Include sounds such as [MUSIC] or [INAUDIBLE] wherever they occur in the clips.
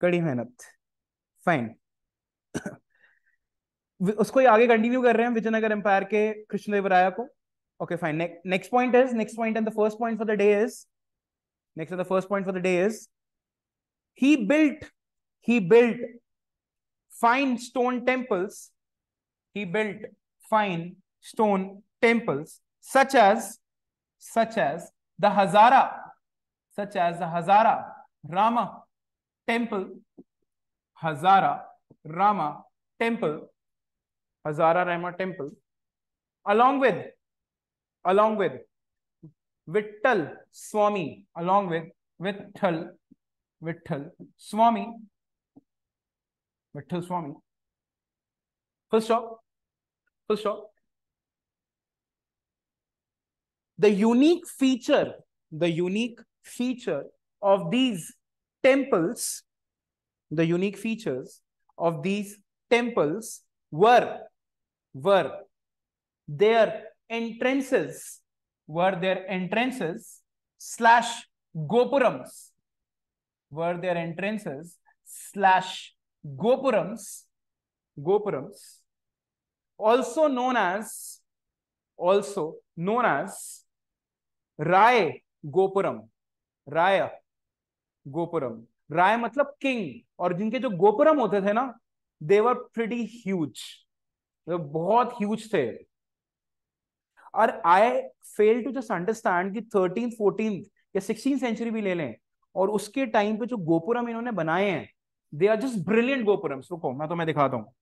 कड़ी मेहनत फाइन उसको आगे कंटिन्यू कर रहे हैं विजयनगर एम्पायर के कृष्णदेव राय को okay fine next point is next point and the first point for the day is next and the first point for the day is he built he built fine stone temples he built fine stone temples such as such as the Hazara such as the Hazara Rama temple, Hazara Rama temple, Hazara Rama temple, along with, along with Vittal Swami, along with Vittal, Vittal Swami, Vittal Swami. Full stop, full stop. The unique feature, the unique feature of these temples, the unique features of these temples were, were their entrances, were their entrances slash gopurams, were their entrances slash gopurams, gopurams, also known as, also known as Raya Gopuram, Raya gopuram Raya मतलब king और जिनके जो गोपुरम होते थे ना they were pretty huge बहुत huge थे और I fail to just understand कि थर्टीन फोर्टीन या सिक्सटीन सेंचुरी भी ले लें और उसके टाइम पे जो गोपुरम इन्होंने बनाए हैं they are just brilliant gopuram रुको मैं तो मैं दिखाता हूँ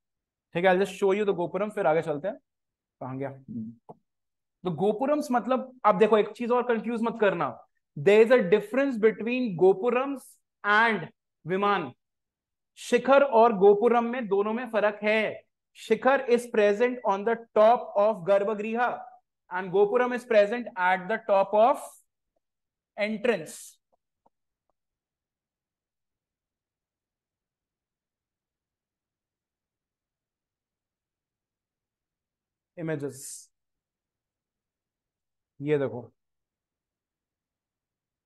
ठीक है I just show you the gopuram फिर आगे चलते हैं कहा गया तो गोपुरम्स मतलब आप देखो एक चीज और कंफ्यूज मत करना there is a difference between gopuram and vimana shikhara और गोपुरम में दोनों में फर्क है shikhara is present on the top of garbhagriha and gopuram is present at the top of entrance images ये देखो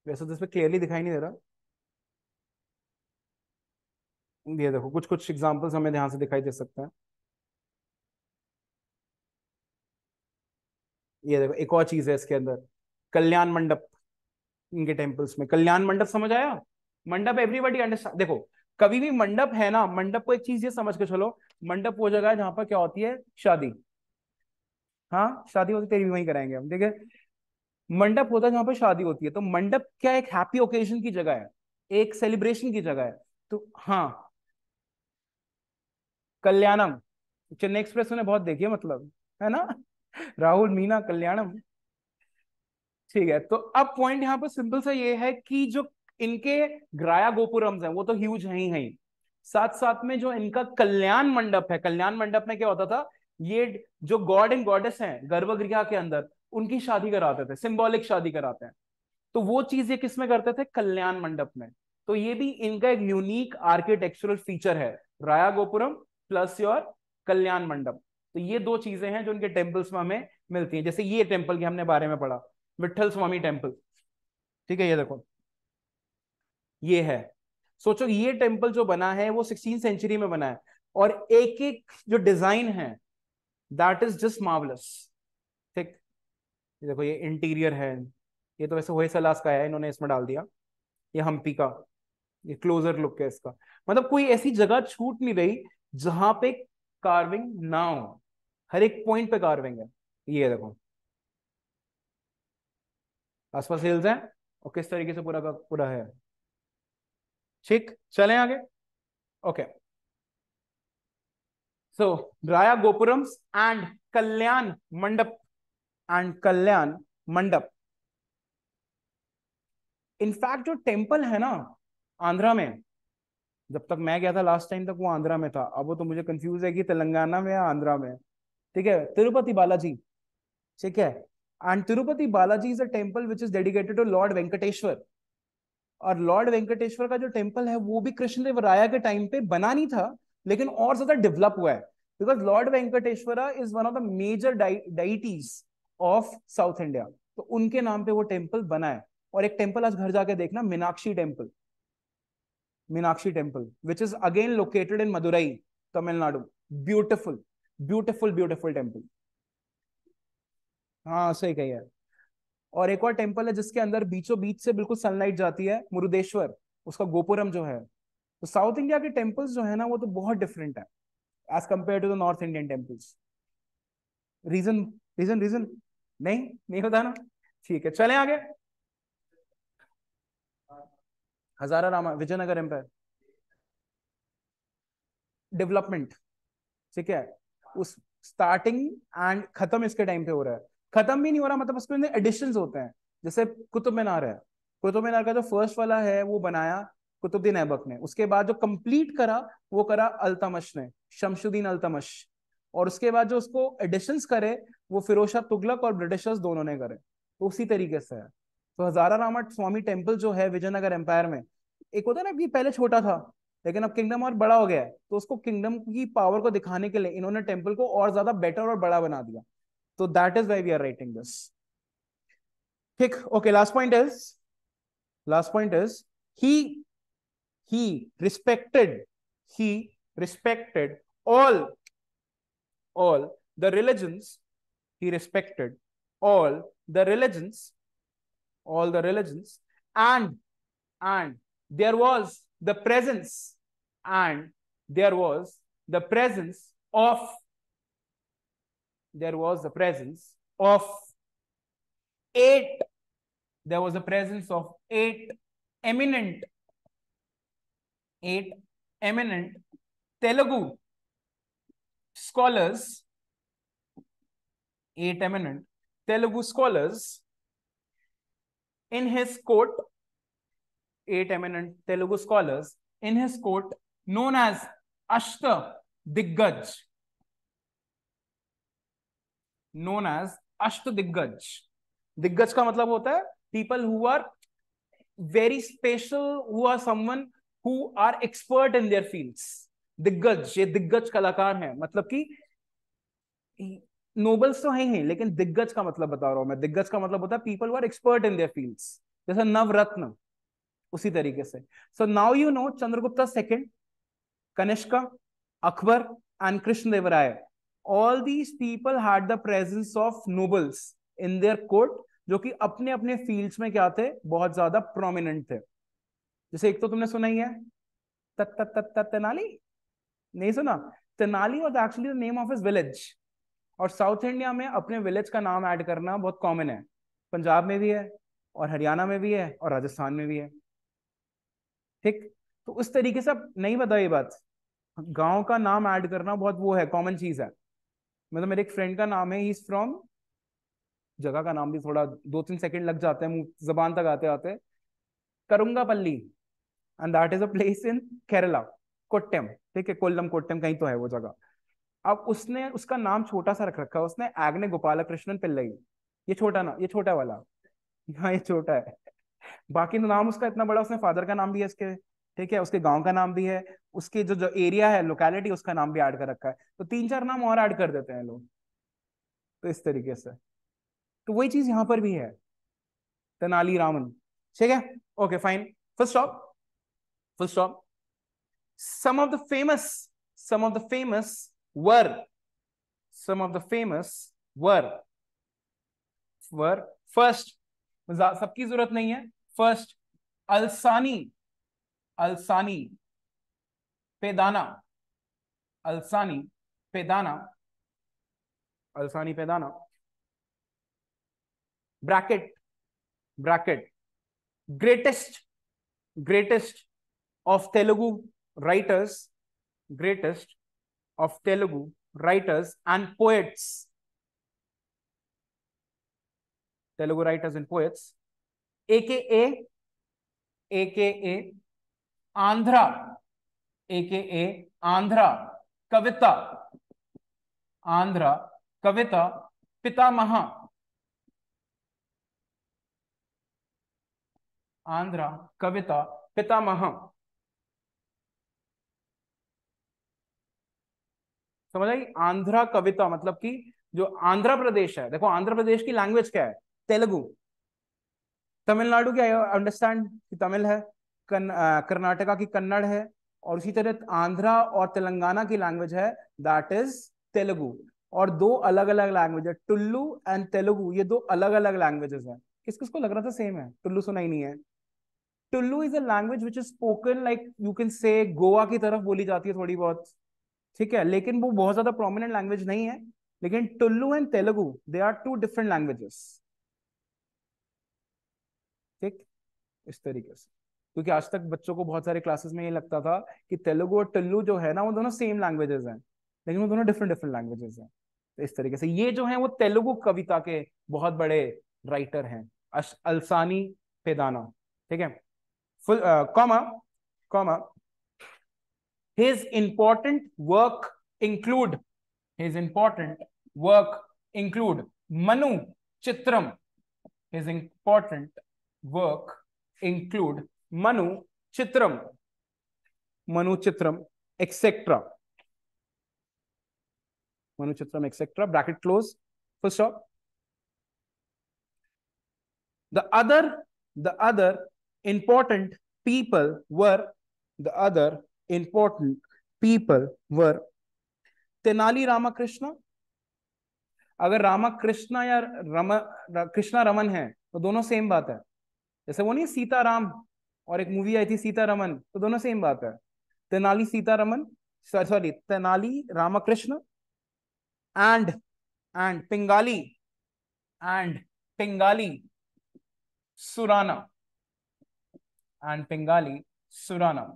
वैसे तो इसमें क्लियरली दिखाई नहीं दे रहा ये देखो कुछ कुछ एग्जांपल्स हमें ध्यान से दिखाई दे सकते हैं ये देखो एक और चीज है इसके अंदर कल्याण मंडप इनके टेम्पल्स में कल्याण मंडप समझ आया मंडप एवरीबडी अंडरस्टैंड देखो कभी भी मंडप है ना मंडप को एक चीज ये समझ के चलो मंडप वो जगह है जहां पर क्या होती है शादी हाँ शादी होती तेरी वही वहीं कराएंगे हम देखे मंडप होता है जहां पे शादी होती है तो मंडप क्या एक हैप्पी ओकेजन की जगह है एक सेलिब्रेशन की जगह है तो हाँ कल्याणम चेन्नई एक्सप्रेस ने बहुत देखी है मतलब है ना [LAUGHS] राहुल मीना कल्याणम ठीक है तो अब पॉइंट यहाँ पर सिंपल सा ये है कि जो इनके ग्राया गोपुरम्स हैं वो तो ह्यूज है ही है साथ साथ में जो इनका कल्याण मंडप है कल्याण मंडप में क्या होता था ये जो गॉड एंड गॉडेस हैं गर्भगृह के अंदर उनकी शादी कराते थे सिंबॉलिक शादी कराते हैं तो वो चीज ये किसमें करते थे कल्याण मंडप में तो ये भी इनका एक यूनिक आर्किटेक्चुरल फीचर है राया गोपुरम प्लस योर कल्याण मंडप तो ये दो चीजें हैं जो उनके टेम्पल्स में हमें मिलती हैं जैसे ये टेम्पल के हमने बारे में पढ़ा विठल स्वामी टेम्पल ठीक है ये देखो ये है सोचो ये टेम्पल जो बना है वो सिक्सटीन सेंचुरी में बना है और एक एक जो डिजाइन है दैट इज जस्ट मार्वलस ये देखो ये इंटीरियर है ये तो वैसे होए सलास का है इन्होंने इसमें डाल दिया ये हम्पी का ये क्लोजर लुक है इसका मतलब कोई ऐसी जगह छूट नहीं रही जहां पे कार्विंग ना हो हर एक पॉइंट पे कार्विंग है ये देखो आसपास हिल्स हैं और किस तरीके से पूरा का पूरा है ठीक चले आगे ओके सो राया गोपुरम्स एंड कल्याण मंडप एंड कल्याण मंडप इनफैक्ट जो टेम्पल है ना आंध्रा में जब तक मैं गया था लास्ट टाइम तक वो आंध्रा में था अब वो तो मुझे कंफ्यूज है कि तेलंगाना में या आंध्रा में ठीक है तिरुपति बालाजी ठीक है and Tirupati Balaji is a temple which is dedicated to lord Venkateshwara और लॉर्ड वेंकटेश्वर का जो टेम्पल है वो भी कृष्ण राय के टाइम पे बना नहीं था लेकिन और ज्यादा डेवलप हुआ है because lord Venkateshwara is one of the major deities of south India तो उनके नाम पे वो टेम्पल बना है और एक टेम्पल आज घर जाके देखना Meenakshi temple Meenakshi temple which is again located in Madurai Tamil Nadu beautiful beautiful beautiful temple हाँ सही कही है और एक और टेम्पल है जिसके अंदर बीचों बीच से बिल्कुल सनलाइट जाती है मुरुदेश्वर उसका गोपुरम जो है तो साउथ इंडिया के टेम्पल्स जो है ना वो तो बहुत डिफरेंट है as compare to the north Indian temples region region region नहीं नहीं होता ना ठीक है चले आगे हजारा रामा विजयनगर एम्पायर डेवलपमेंट ठीक है उस स्टार्टिंग एंड खत्म इसके टाइम पे हो रहा है खत्म भी नहीं हो रहा मतलब उसमें एडिशन होते हैं जैसे कुतुब मीनार है कुतुब मीनार का जो फर्स्ट वाला है वो बनाया कुतुब्दीन ऐबक ने उसके बाद जो कंप्लीट करा वो करा अल्तमश ने शमशुद्दीन अल्तमश और उसके बाद जो उसको एडिशंस करे वो फिरोज तुगलक और ब्रिटिशर्स दोनों ने करे तो उसी तरीके से है तो हजारा रामा स्वामी टेम्पल जो है विजयनगर एम्पायर में एक होता है ना ये पहले छोटा था लेकिन अब किंगडम और बड़ा हो गया है तो उसको किंगडम की पावर को दिखाने के लिए इन्होंने टेम्पल को और ज्यादा बेटर और बड़ा बना दिया तो that is why we are writing this ठीक okay last point is last point is he he respected he respected all all the religions he respected all the religions all the religions and and there was the presence and there was the presence of there was the presence of eight there was a presence of eight eminent eight eminent telugu scholars, eight eminent Telugu scholars, in his court, eight eminent Telugu scholars, in his court, known as Ashta Diggaj, known as ashta diggaj diggaj ka matlab hota hai people who are very special who are someone who are expert in their fields दिग्गज ये दिग्गज कलाकार हैं मतलब कि nobles तो है ही लेकिन दिग्गज का मतलब बता रहा हूं मैं दिग्गज का मतलब होता है people are expert in their fields जैसे नवरत्न उसी तरीके से so now you know Chandragupta second Kanishka Akbar and Krishna Krishnadevaraya all these people had the presence of nobles in their court जो कि अपने अपने फील्ड्स में क्या थे बहुत ज्यादा प्रोमिनेंट थे जैसे एक तो तुमने सुना ही है तत्त तत्त तेनाली नहीं सुना Tenali was actually the name of his village और साउथ इंडिया में अपने विलेज का नाम ऐड करना बहुत कॉमन है पंजाब में भी है और हरियाणा में भी है और राजस्थान में भी है ठीक तो उस तरीके से आप नहीं बताओ ये बात गांव का नाम ऐड करना बहुत वो है कॉमन चीज है मतलब मेरे एक फ्रेंड का नाम है ही इज फ्रॉम जगह का नाम भी थोड़ा दो तीन सेकंड लग जाते हैं जबान तक आते आते Karunagappally and that is a place in Kerala कोट्टम ठीक है कोल्लम कोट्टम कहीं तो है वो जगह अब उसने उसका नाम छोटा सा रख रखा है उसने आग्ने गोपाल कृष्णन पिल्लई ये छोटा ना ये छोटा वाला हाँ ये छोटा है बाकी तो नाम उसका इतना बड़ा उसने फादर का नाम भी है इसके ठीक है उसके गांव का नाम भी है उसके जो जो एरिया है लोकेलिटी उसका नाम भी ऐड कर रखा है तो तीन चार नाम और ऐड कर देते हैं लोग तो इस तरीके से तो वही चीज यहाँ पर भी है तेनाली रामन ठीक है okay fine first stop first stop some of the famous some of the famous were some of the famous were were first सबकी जरूरत नहीं है first Allasani Allasani Peddana Allasani Peddana Allasani Peddana bracket bracket greatest greatest of Telugu writers greatest of Telugu writers and poets. Telugu writers and poets, aka aka Andhra, aka Andhra Kavita, Andhra Kavita Pitamaha, Andhra Kavita Pitamaha. समझ आई आंध्रा कविता मतलब कि जो आंध्र प्रदेश है देखो आंध्र प्रदेश की लैंग्वेज क्या है तेलुगु तमिलनाडु की अंडरस्टैंड कि तमिल है कर्नाटका की कन्नड़ है और उसी तरह आंध्रा और तेलंगाना की लैंग्वेज है दैट इज तेलुगु और दो अलग अलग लैंग्वेज है टुल्लू एंड तेलुगु ये दो अलग अलग लैंग्वेजेस है किस किस को लग रहा था सेम है टुल्लू सुना ही नहीं है Tulu is a language which is spoken like you can say Goa की तरफ बोली जाती है थोड़ी बहुत ठीक है लेकिन वो बहुत ज्यादा प्रोमिनेंट लैंग्वेज नहीं है लेकिन Tulu and Telugu they are two different languages ठीक इस तरीके से क्योंकि आज तक बच्चों को बहुत सारे क्लासेस में ये लगता था कि तेलुगु और टुल्लू जो है ना वो दोनों सेम लैंग्वेजेस हैं लेकिन वो दोनों डिफरेंट डिफरेंट लैंग्वेजेस हैं तो इस तरीके से ये जो है वो तेलुगु कविता के बहुत बड़े राइटर हैं अलसानी पेदाना ठीक है full comma comma His important work include, his important work include Manu Chitram. His important work include Manu Chitram, Manu Chitram, etc. Manu Chitram, etc. Bracket close. First stop. The other, the other important people were the other important people were Tenali Ramakrishna. अगर रामाकृष्णा या रमा कृष्णा रमन है तो दोनों same बात है जैसे वो नहीं सीता राम और एक मूवी आई थी सीता रमन तो दोनों सेम बात है Tenali Seetharaman sorry Tenali Ramakrishna and and Pingali and Pingali Surana and Pingali Surana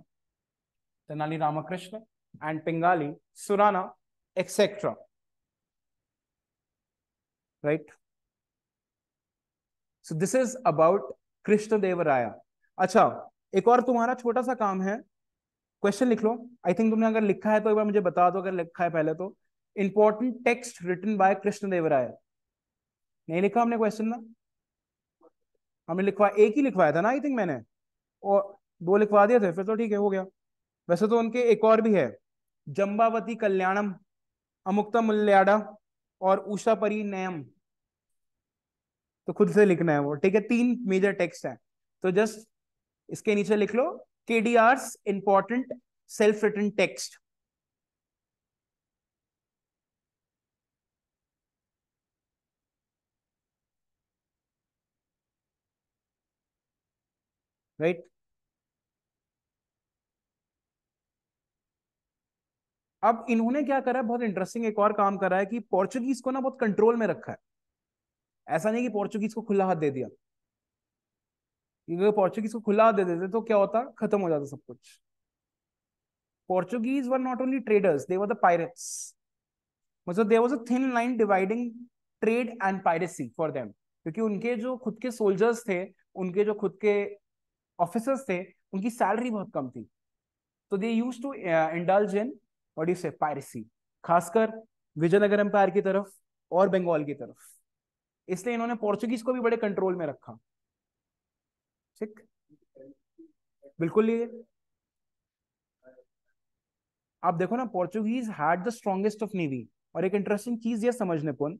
Tenali Ramakrishna, and Pingali, Surana, etc. Right? So this is about Krishna Devaraya. अच्छा एक और तुम्हारा छोटा सा काम है क्वेश्चन लिख लो आई थिंक तुमने अगर लिखा है तो एक बार मुझे बता दो अगर लिखा है पहले तो important text written by Krishna Devaraya नहीं लिखा हमने क्वेश्चन ना हमने लिखवा एक ही लिखवाया था ना आई थिंक मैंने और दो लिखवा दिए थे फिर तो ठीक है हो गया वैसे तो उनके एक और भी है जम्बावती कल्याणम अमुक्ता मुल्याडा और उषा परी नयम तो खुद से लिखना है वो ठीक है तीन मेजर टेक्स्ट है तो जस्ट इसके नीचे लिख लो K D R important self written text right अब इन्होंने क्या करा है बहुत इंटरेस्टिंग एक और काम करा है कि पोर्चुगीज को ना बहुत कंट्रोल में रखा है ऐसा नहीं कि पोर्चुगीज को खुला हाथ दे दिया अगर पोर्चुगीज को खुला हाथ दे देते तो क्या होता खत्म हो जाता सब कुछ Portuguese were not only traders they were the pirates. So मतलब there was a thin line dividing trade and piracy for them. क्योंकि उनके जो खुद के सोल्जर्स थे उनके जो खुद के ऑफिसर्स थे उनकी सैलरी बहुत कम थी तो they use to indulge in what you say piracy खासकर विजयनगर एम्पायर की तरफ और बंगाल की तरफ इसलिए इन्होंने पोर्चुगीज को भी बड़े कंट्रोल में रखा ठीक बिल्कुल ये आप देखो ना Portuguese had the strongest of navy और एक इंटरेस्टिंग चीज ये समझने पुन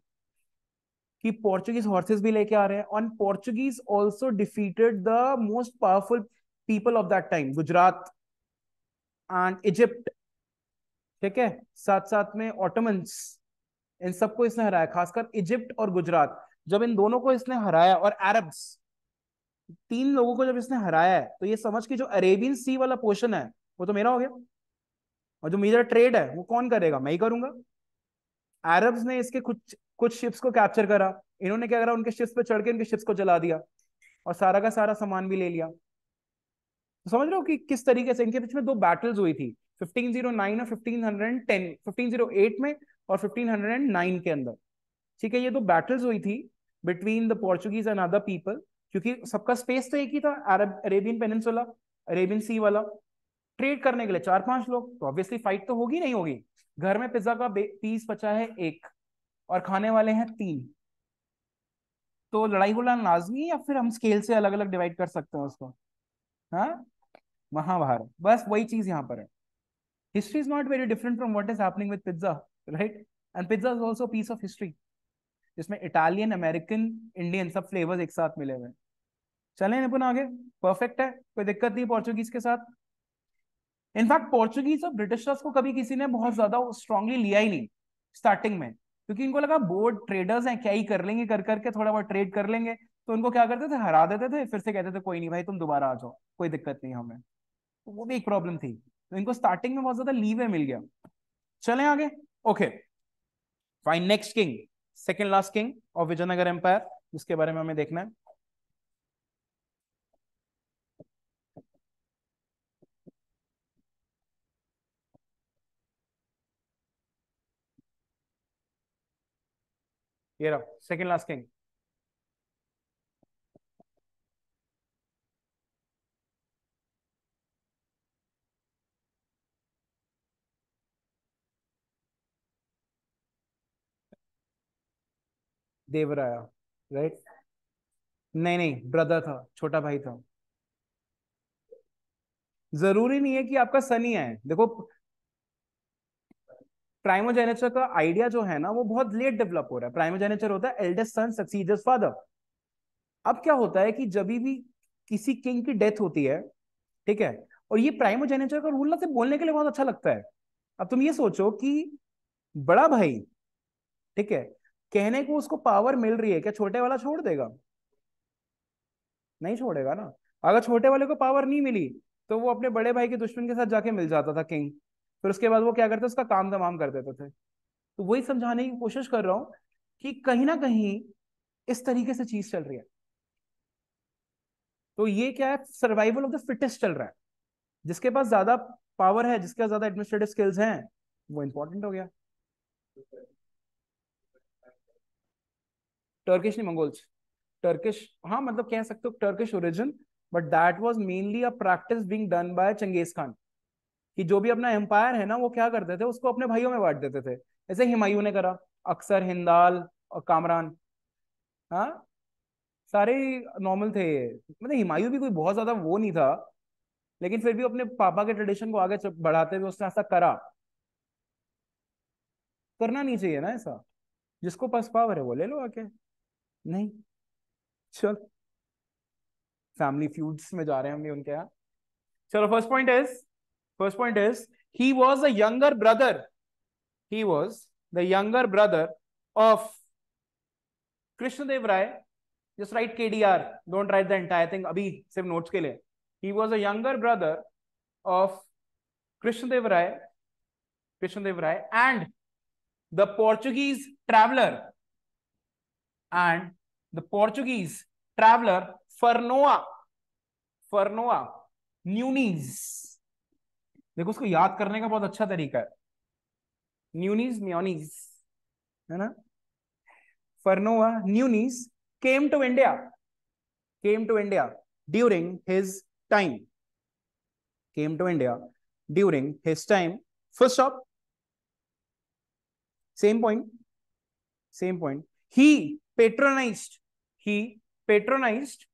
कि पोर्चुगीज हॉर्सेस भी लेके आ रहे हैं on Portuguese also defeated the most powerful people of that time Gujarat and Egypt ठीक है साथ साथ में ऑटोमन्स इन सबको इसने हराया खासकर इजिप्ट और गुजरात जब इन दोनों को इसने हराया और अरब्स तीन लोगों को जब इसने हराया है तो ये समझ के जो अरेबियन सी वाला पोर्शन है वो तो मेरा हो गया और जो मेजर ट्रेड है वो कौन करेगा मैं ही करूंगा अरब्स ने इसके कुछ कुछ शिप्स को कैप्चर करा इन्होंने क्या करा उनके शिप्स पे चढ़ के उनके शिप्स को जला दिया और सारा का सारा सामान भी ले लिया तो समझ रहे हो कि किस तरीके से इनके बीच में दो बैटल्स हुई थी 1509 और 1510 1508 में और 1509 के अंदर ठीक है ये दो बैटल्स हुई थी between the Portuguese and other people क्योंकि सबका स्पेस तो एक ही था अरब अरेबियन पेनसोला अरेबियन सी वाला ट्रेड करने के लिए चार पांच लोग तो ऑब्वियसली फाइट तो होगी नहीं होगी घर में पिज्जा का पीस बचा है एक और खाने वाले हैं तीन तो लड़ाई गुला लाजमी या फिर हम स्केल से अलग अलग डिवाइड कर सकते हैं उसको हाँ महाभारत बस वही चीज यहाँ पर है history is not very different from what is happening with pizza, right? And pizza is also a piece of history. जिसमें इटालियन अमेरिकन इंडियन सब फ्लेवर्स एक साथ मिले हुए चले निपुन आगे परफेक्ट है कोई दिक्कत नहीं पोर्चुगीज के साथ इनफैक्ट पोर्चुगीज और ब्रिटिशर्स को कभी किसी ने बहुत ज्यादा स्ट्रांगली लिया ही नहीं स्टार्टिंग में क्योंकि इनको लगा बोर्ड ट्रेडर्स हैं क्या ही कर लेंगे कर करके थोड़ा बहुत ट्रेड कर लेंगे तो उनको क्या करते थे हरा देते थे फिर से कहते थे कोई नहीं भाई तुम दोबारा आ जाओ कोई दिक्कत नहीं हमें तो वो भी एक प्रॉब्लम थी तो इनको स्टार्टिंग में बहुत ज्यादा लीवे मिल गया चले आगे okay fine next king second last king of Vijayanagar empire जिसके बारे में हमें देखना है ये रहा second last king Devaraya right नहीं नहीं ब्रदर था छोटा भाई था जरूरी नहीं है कि आपका सन ही आए देखो प्राइमोजेनेचर का आइडिया जो है ना वो बहुत लेट डेवलप हो रहा है प्राइमोजेनेचर होता है एल्डेस्ट सन सक्सीड फादर अब क्या होता है कि जब भी किसी किंग की डेथ होती है ठीक है और ये प्राइमोजेनेचर का रूल ना से बोलने के लिए बहुत अच्छा लगता है अब तुम ये सोचो कि बड़ा भाई ठीक है कहने को उसको पावर मिल रही है क्या छोटे वाला छोड़ देगा नहीं छोड़ेगा ना अगर छोटे वाले को पावर नहीं मिली तो वो अपने बड़े भाई के दुश्मन के साथ जाके मिल जाता था किंग फिर उसके बाद वो क्या करते उसका काम तमाम कर देते थे तो वही समझाने की कोशिश कर रहा हूं कि कहीं ना कहीं इस तरीके से चीज चल रही है तो ये क्या है सर्वाइवल ऑफ द फिटेस्ट चल रहा है जिसके पास ज्यादा पावर है जिसके पास ज्यादा एडमिनिस्ट्रेटिव स्किल्स हैं वो इंपॉर्टेंट हो गया टर्किश नहीं मंगोल्स टर्किश हाँ मतलब कह सकते हो Turkish origin but that was mainly a practice being done by Genghis Khan कि जो भी अपना एम्पायर है ना वो क्या करते थे उसको अपने भाइयों में बांट देते थे ऐसे हिमायू ने करा अक्सर हिंदाल और कामरान हाँ सारे नॉर्मल थे मतलब हिमायू भी कोई बहुत ज्यादा वो नहीं था लेकिन फिर भी अपने पापा के ट्रेडिशन को आगे बढ़ाते हुए उसने ऐसा करा करना नहीं चाहिए ना ऐसा जिसको पास पावर है वो ले लो आके नहीं चल फैमिली फ्यूड्स में जा रहे हैं हम भी उनके यहाँ चलो first point is first point is he was a younger brother he was the younger brother of Krishnadeva Raya just write K D R don't write the entire thing अभी सिर्फ नोट्स के लिए he was a younger brother of Krishnadeva Raya Krishnadeva Raya and the Portuguese traveller and the Portuguese traveler Fernoa Fernoa Nunes. देखो उसको याद करने का बहुत अच्छा तरीका है न्यूनिस म्योनिस है ना Fernao Nunes came to India came to India during his time came to India during his time first of same point same point he patronized he patronized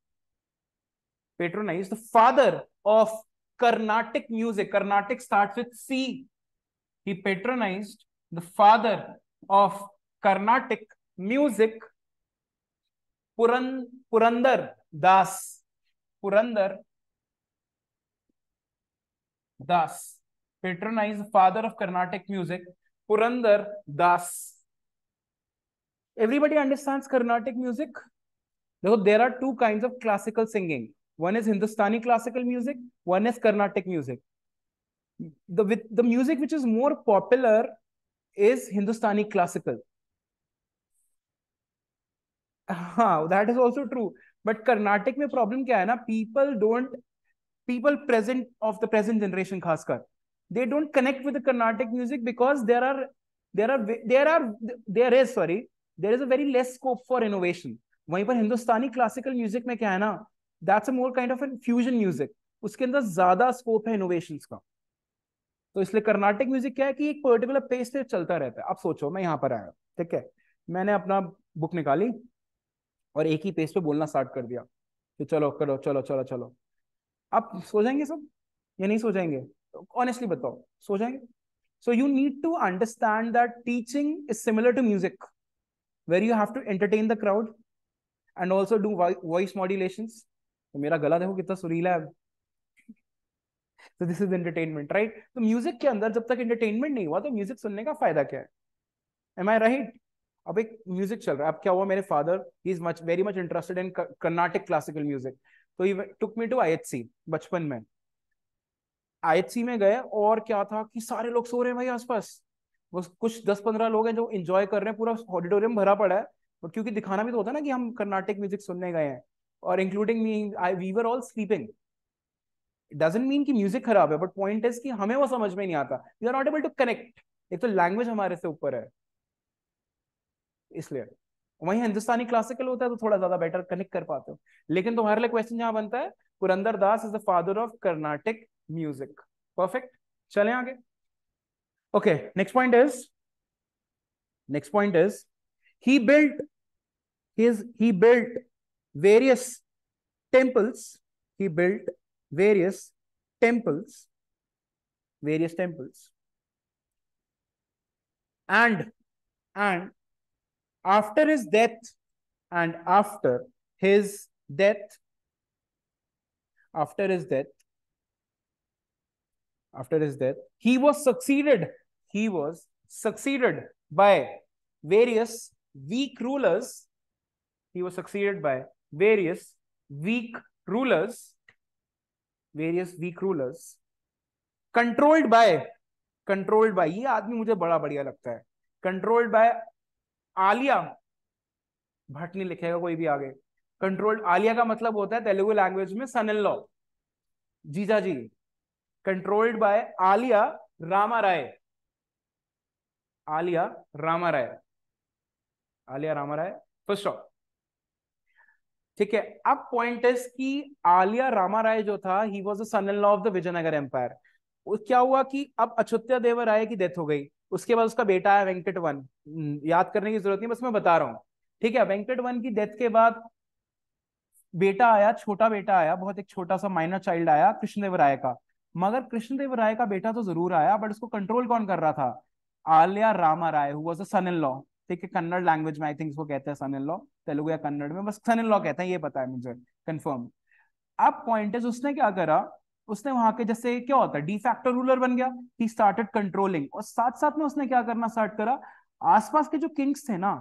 patronized the father of Carnatic music. Carnatic starts with C. He patronized the father of Carnatic music, Puran, Purandar Das. Purandar Das. Patronized the father of Carnatic music, Purandar Das. Everybody understands Carnatic music? There are two kinds of classical singing. One is Hindustani classical music, one is Carnatic music. The, with, the music which is more popular is Hindustani classical. Uh, that is also true. But Carnatic mein problem kya hai na? People don't, people present of the present generation khaskar, they don't connect with the Carnatic music because there are, there are, there are, there is, sorry, there is a very less scope for innovation वहीं पर Hindustani classical music में क्या है ना that's a more kind of an fusion music उसके अंदर ज्यादा scope है इनोवेशन का तो इसलिए कर्नाटक म्यूजिक क्या है कि एक पर्टिकुलर पेज से चलता रहता है आप सोचो मैं यहाँ पर आया ठीक है मैंने अपना बुक निकाली और एक ही पेज पे बोलना स्टार्ट कर दिया कि तो चलो करो चलो चलो चलो आप सो जाएंगे सब या नहीं सो जाएंगे ऑनेस्टली बताओ सो जाएंगे so you need to understand that teaching is similar to music where you have to entertain the crowd and also do voice modulations. तो मेरा गला देखो कितना सुरीला है तो दिस इज एंटरटेनमेंट राइट तो म्यूजिक के अंदर जब तक एंटरटेनमेंट नहीं हुआ तो म्यूजिक सुनने का फायदा क्या है एम आई राइट अब एक म्यूजिक चल रहा है अब क्या हुआ मेरे father he is much very much interested in Carnatic classical music तो ही टुक मी टू आई बचपन में आई में गए और क्या था कि सारे लोग सो रहे हैं भाई आसपास बस कुछ दस पंद्रह लोग हैं जो इंजॉय कर रहे हैं पूरा ऑडिटोरियम भरा पड़ा है बट क्योंकि दिखाना भी तो होता है ना कि हम कर्नाटक म्यूजिक सुनने गए हैं और including me I we were all sleeping doesn't mean कि म्यूजिक खराब है बट पॉइंट इज कि हमें वो समझ में नहीं आता we are not able to connect एक तो लैंग्वेज हमारे से ऊपर है इसलिए वहीं हिंदुस्तानी क्लासिकल होता है तो थोड़ा ज्यादा बेटर कनेक्ट कर पाते हो लेकिन तुम्हारे लिए क्वेश्चन जहां बनता है Purandara Dasa is the father of Carnatic music perfect चले आगे Okay, next point is, next point is, he built his, he built various temples, he built various temples, various temples. And, and after his death, and after his death, after his death, after his death, he was succeeded he was succeeded by various weak rulers. He was succeeded by various weak rulers, various weak rulers, controlled by, controlled by, ye aadmi mujhe bada badhiya lagta hai controlled by alia bhat ne likhega koi bhi aage controlled alia ka matlab hota hai telugu language mein son in law jija ji controlled by alia rama rai Aliya Rama Raya Aliya Rama Raya first of ठीक है अब point is कि आलिया रामा राय जो था he was the son in law of the Vijayanagar empire क्या हुआ कि अब अछुत्या देवर राय की डेथ हो गई उसके बाद उसका बेटा है वेंकट वन हम्म, याद करने की जरूरत नहीं बस मैं बता रहा हूँ ठीक है वेंकट वन की डेथ के बाद बेटा आया छोटा बेटा आया बहुत एक छोटा सा माइनर चाइल्ड आया कृष्णदेव राय का मगर कृष्णदेव राय का बेटा तो जरूर आया बट उसको कंट्रोल कौन कर रहा था आलिया रामा राय हुआ सन इन लॉ ठीक है कन्नड़ लैंग्वेज में आई थिंक इसको कहते हैं सन इन लॉ तेलुगु या कन्नड़ में बस सन इन लॉ कहते हैं ये पता है मुझे कंफर्म अब पॉइंट इज उसने क्या करा उसने वहां के जैसे क्या होता है डिफैक्टर रूलर बन गया ही स्टार्टेड कंट्रोलिंग और साथ साथ में उसने क्या करना स्टार्ट करा आसपास के जो किंग्स थे ना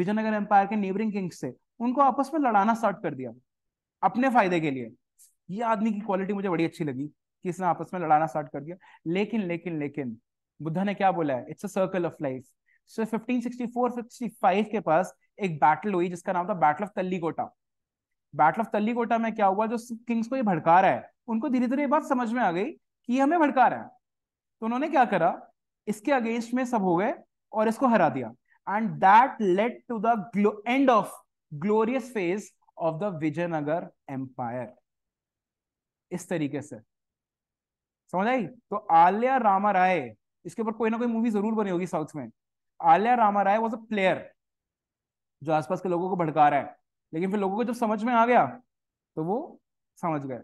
विजयनगर एम्पायर के नेबरिंग किंग्स थे उनको आपस में लड़ाना स्टार्ट कर दिया अपने फायदे के लिए ये आदमी की क्वालिटी मुझे बड़ी अच्छी लगी कि इसने आपस में लड़ाना स्टार्ट कर दिया लेकिन लेकिन लेकिन बुद्धा ने क्या बोला है it's a circle of life so 1564 65 के पास एक बैटल हुई जिसका नाम था battle of Talikota battle of Talikota में क्या हुआ जो किंग्स को ये भड़का रहा है उनको धीरे धीरे ये बात समझ में आ गई कि हमें भड़का रहा है तो उन्होंने क्या करा इसके अगेंस्ट में सब हो गए और इसको हरा दिया and that led to the end of glorious phase of the Vijayanagar empire इस तरीके से समझ आई तो आलिया रामा राय इसके ऊपर कोई ना कोई मूवी जरूर बनी होगी साउथ में Aliya Rama Raya was a player जो आसपास के लोगों को भड़का रहा है लेकिन फिर लोगों को जब समझ में आ गया तो वो समझ गए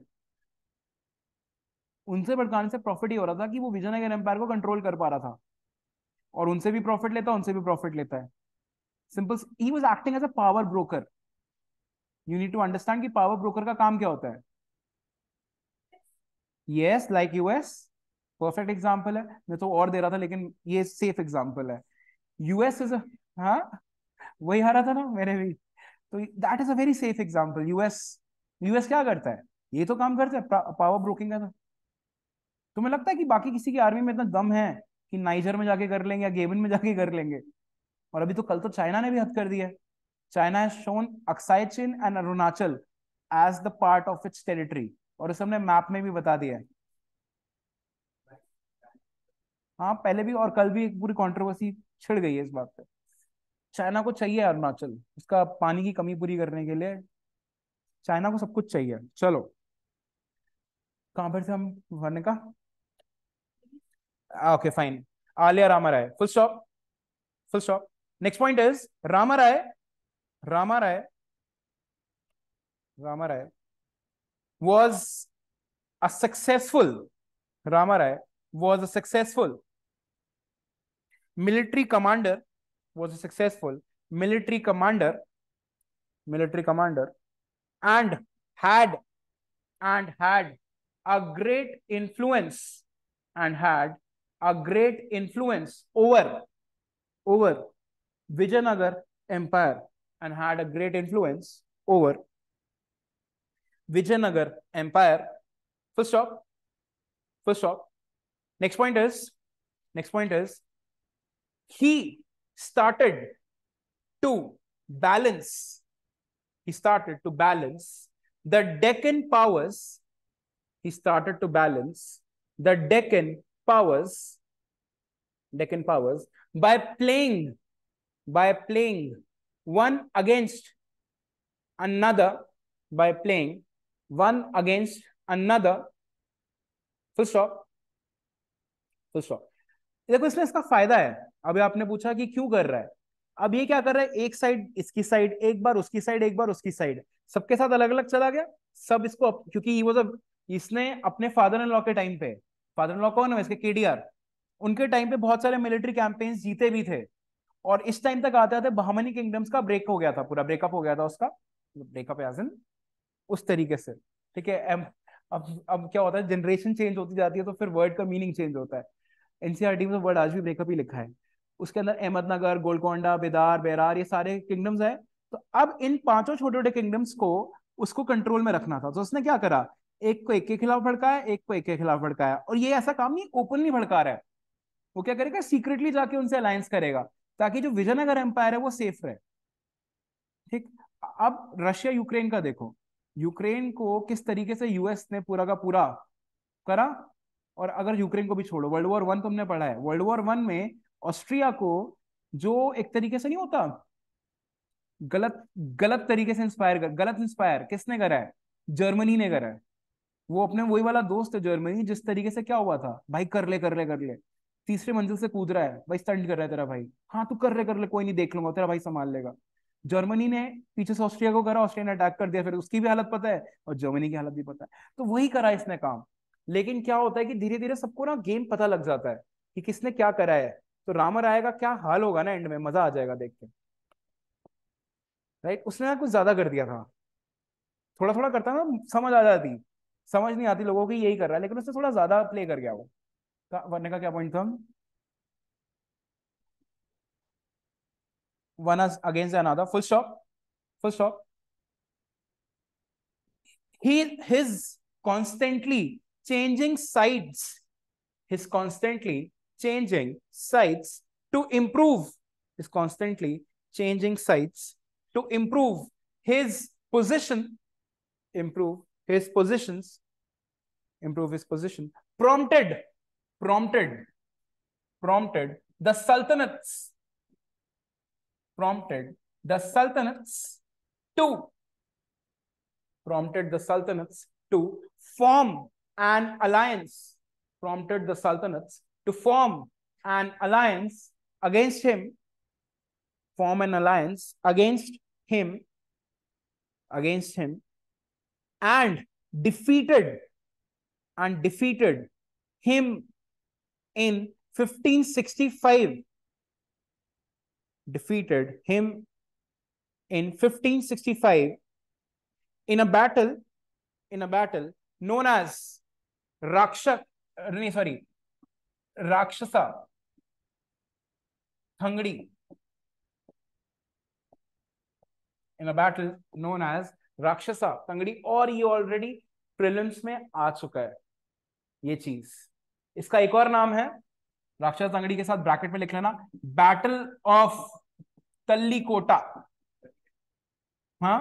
उनसे भड़काने से प्रॉफिट ही हो रहा था कि वो विजयनगर एम्पायर को कंट्रोल कर पा रहा था और उनसे भी प्रॉफिट लेता उनसे भी प्रॉफिट लेता है simple he was acting as a power broker you need to understand कि पावर ब्रोकर का काम क्या होता है yes like US perfect example है मैं तो और दे रहा था लेकिन ये सेफ एग्जाम्पल है यूएस इज हाँ वही आ रहा था ना मेरे भी तो that is a very safe example US US क्या करता है ये तो काम करता है पावर ब्रोकिंग का तो। तुम्हें लगता है कि बाकी किसी की आर्मी में इतना दम है कि नाइजर में जाके कर लेंगे या गेबन में जाके कर लेंगे और अभी तो कल तो चाइना ने भी हद कर दिया चाइना है shown Aksai Chin and Arunachal as the part of its territory और इस हमने मैप में भी बता दिया है हाँ पहले भी और कल भी एक पूरी कंट्रोवर्सी छिड़ गई है इस बात पे चाइना को चाहिए अरुणाचल उसका पानी की कमी पूरी करने के लिए चाइना को सब कुछ चाहिए चलो कहाँ पर से हम भरने का okay fine Aliya Rama Raya full stop full stop next point is Rama Raya Rama Raya Rama Raya was a successful Rama Raya was a successful military commander was a successful military commander, military commander, and had and had a great influence and had a great influence over over Vijayanagar Empire and had a great influence over Vijayanagar Empire. First stop. First stop. Next point is next point is he started to balance, he started to balance the Deccan powers, he started to balance the Deccan powers, Deccan powers, by playing, by playing one against another, by playing one against another, full stop, full stop. देखो इसमें इसका फायदा है अभी आपने पूछा कि क्यों कर रहा है अब ये क्या कर रहा है एक साइड इसकी साइड एक बार उसकी साइड एक बार उसकी साइड सबके साथ अलग अलग चला गया सब इसको क्योंकि इसने अपने फादर इन लॉ के टाइम पे फादर इन लॉ कौन है इसके केडीआर उनके टाइम पे बहुत सारे मिलिट्री कैंपेन्स जीते भी थे और इस टाइम तक आते आते बहमनी किंगडम्स का ब्रेक हो गया था पूरा ब्रेकअप हो गया था उसका ब्रेकअप एज इन उस तरीके से ठीक है अब अब क्या होता है जनरेशन चेंज होती जाती है तो फिर वर्ड का मीनिंग चेंज होता है एनसीआर e में वर्ड तो आज भी ब्रेकअप ही लिखा है उसके अंदर अहमदनगर गोलकोंडा बेदार बेरार ये सारे किंगडम्स है तो अब इन पांचों छोटे छोटे किंगडम्स को उसको कंट्रोल में रखना था तो उसने क्या करा एक को एक के खिलाफ भड़काया एक को एक के खिलाफ भड़काया और ये ऐसा काम नहीं ओपनली भड़का रहा है वो क्या करेगा सीक्रेटली जाके उनसे अलायंस करेगा ताकि जो विजयनगर एम्पायर है वो सेफ रहे ठीक अब रशिया यूक्रेन का देखो यूक्रेन को किस तरीके से यूएस ने पूरा का पूरा करा और अगर यूक्रेन को भी छोड़ो वर्ल्ड वॉर वन तुमने पढ़ा है वर्ल्ड वॉर वन में ऑस्ट्रिया को जो एक तरीके से नहीं होता गलत गलत तरीके से इंस्पायर कर गलत इंस्पायर किसने करा है जर्मनी ने करा है वो अपने वही वाला दोस्त है जर्मनी जिस तरीके से क्या हुआ था भाई कर ले कर ले कर ले तीसरे मंजिल से कूद रहा है भाई स्टंट कर रहा है तेरा भाई हाँ तू कर ले कर ले कोई नहीं देख लूंगा तेरा भाई संभाल लेगा जर्मनी ने पीछे से ऑस्ट्रिया को करा ऑस्ट्रिया ने अटैक कर दिया फिर उसकी भी हालत पता है और जर्मनी की हालत भी पता है तो वही करा इसने काम लेकिन क्या होता है कि धीरे धीरे सबको ना गेम पता लग जाता है कि किसने क्या करा है तो रामर आएगा क्या हाल होगा ना एंड में मजा आ जाएगा देख के राइट उसने ना कुछ ज्यादा कर दिया था थोड़ा थोड़ा करता ना समझ आ जाती समझ नहीं आती लोगों की यही कर रहा है लेकिन उसने थोड़ा ज्यादा प्ले कर गया वो वन का क्या पॉइंट था one against other full stop full stop he his constantly changing sides his constantly changing sites to improve, is constantly changing sites to improve his position, improve his positions, improve his position, prompted, prompted, prompted the sultanates, prompted the sultanates to, prompted the sultanates to form an alliance, prompted the sultanates to form an alliance against him, form an alliance against him, against him, and defeated, and defeated him in 1565, defeated him in 1565 in a battle, in a battle known as Raksha, uh, sorry, Rakshasa Tangadi in a battle known as Rakshasa Tangadi और ये already prelims में आ चुका है ये चीज इसका एक और नाम है राक्षस तंगड़ी के साथ ब्रैकेट में लिख लेना बैटल ऑफ तल्ली कोटा हाँ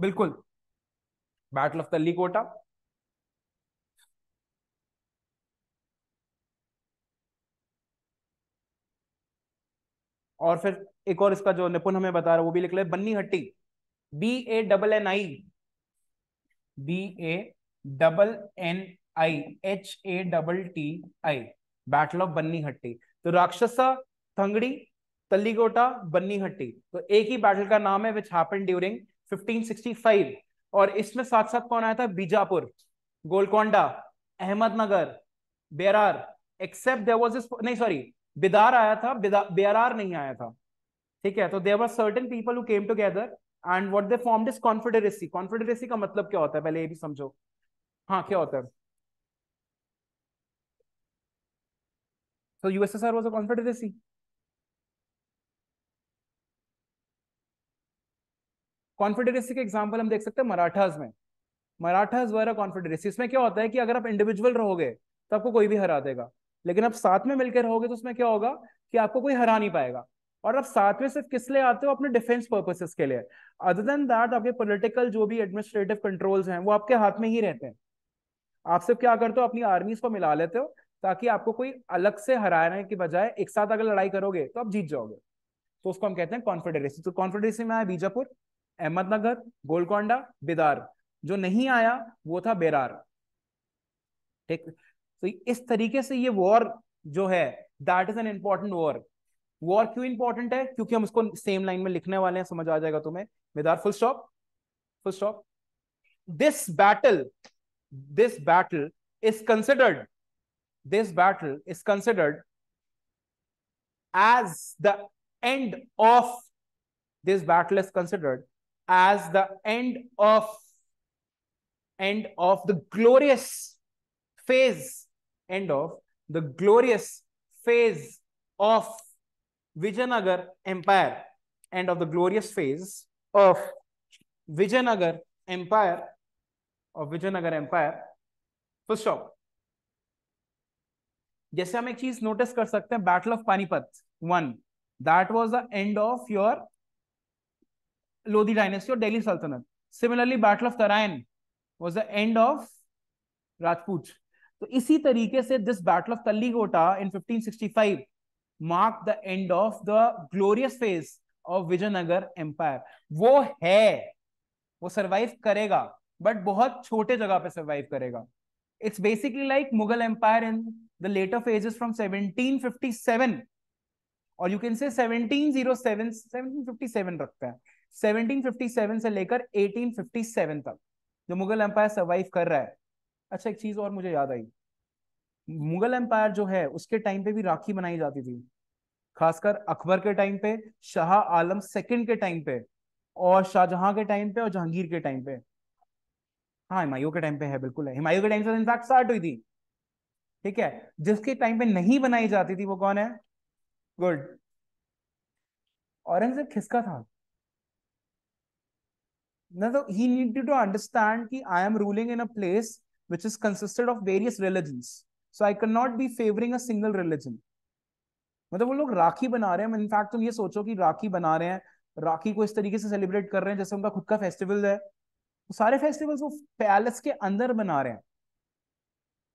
बिल्कुल बैटल ऑफ तल्ली कोटा और फिर एक और इसका जो निपुण हमें बता रहा है वो भी लिख ले Banni Hatti B A double N I B A double N I H A double T I battle of Banni Hatti तो राक्षसा थंगड़ी तल्लीगोटा बन्नी हट्टी तो एक ही बैटल का नाम है विच हैपन ड्यूरिंग 1565 और इसमें साथ साथ कौन आया था बीजापुर गोलकोंडा अहमदनगर बेरार एक्सेप्ट देयर नहीं सॉरी बिदार आया था बेरार नहीं आया था ठीक है तो there were certain people who came together and what they formed is confederacy confederacy का मतलब क्या होता है पहले ये भी समझो हाँ क्या होता है So तो USSR was a कॉन्फेडरेसी के एग्जाम्पल हम देख सकते हैं मराठाज में मराठाज वर कॉन्फेडरेसी इसमें क्या होता है कि अगर आप इंडिविजुअल रहोगे तो आपको कोई भी हरा देगा लेकिन अब साथ में मिलकर रहोगे तो उसमें क्या होगा कि आपको कोई हरा नहीं पाएगा और आप साथ में सिर्फ किस लिए आते हो अपने डिफेंस पर्पसेस के लिए अदर देन दैट आपके पॉलिटिकल जो भी एडमिनिस्ट्रेटिव कंट्रोल्स हैं वो आपके हाथ में ही रहते हैं आप सिर्फ क्या करते हो अपनी आर्मीज को मिला लेते हो ताकि आपको कोई अलग से हराने की बजाय एक साथ अगर लड़ाई करोगे तो आप जीत जाओगे तो उसको हम कहते हैं कॉन्फेडरेसी तो कॉन्फेडरेसी में आया बीजापुर अहमदनगर गोलकोंडा बिदार जो नहीं आया वो था बेरार ठीक तो इस तरीके से ये वॉर जो है that is an important war war क्यों इंपॉर्टेंट है क्योंकि हम उसको सेम लाइन में लिखने वाले हैं समझ आ जाएगा तुम्हें मेदार full stop full stop this battle this battle is considered this battle is considered as the end of this battle is considered as the end of end of the glorious phase end of the glorious phase of Vijayanagar Empire, end of the glorious phase of Vijayanagar Empire, of Vijayanagar Empire. Full stop. जैसे हम एक चीज notice कर सकते हैं battle of Panipat one that was the end of your Lodi dynasty और दिल्ली सल्तनत similarly battle of Tarain was the end of Rajput तो इसी तरीके से this battle of Talikota in 1565 mark the end of the glorious phase of Vijayanagar empire वो है वो सरवाइव करेगा बट बहुत छोटे जगह पे सरवाइव करेगा it's basically like Mughal empire in the later phases from 1757 और यू कैन से 1707 1757 रखते हैं 1757 से लेकर 1857 तक जो मुगल एम्पायर सर्वाइव कर रहा है अच्छा एक चीज और मुझे याद आई मुगल एम्पायर जो है उसके टाइम पे भी राखी बनाई जाती थी खासकर अकबर के टाइम पे शाह आलम सेकंड के टाइम पे और शाहजहां के टाइम पे और जहांगीर के टाइम पे हाँ हिमायू के टाइम पे है बिल्कुल है हिमायू के टाइम से इनफैक्ट स्टार्ट हुई थी ठीक है जिसके टाइम पे नहीं बनाई जाती थी वो कौन है गुड औरंगजेब खिसका था ना तो ही नीड टू अंडरस्टैंड कि I am ruling in a place which is consisted of various religions. So I cannot be favoring a single religion. मतलब वो लोग राखी बना रहे हैं इनफैक्ट तुम ये सोचो कि राखी बना रहे हैं राखी को इस तरीके से सेलिब्रेट कर रहे हैं जैसे उनका खुद का फेस्टिवल है तो सारे फेस्टिवल्स वो पैलेस के अंदर बना रहे हैं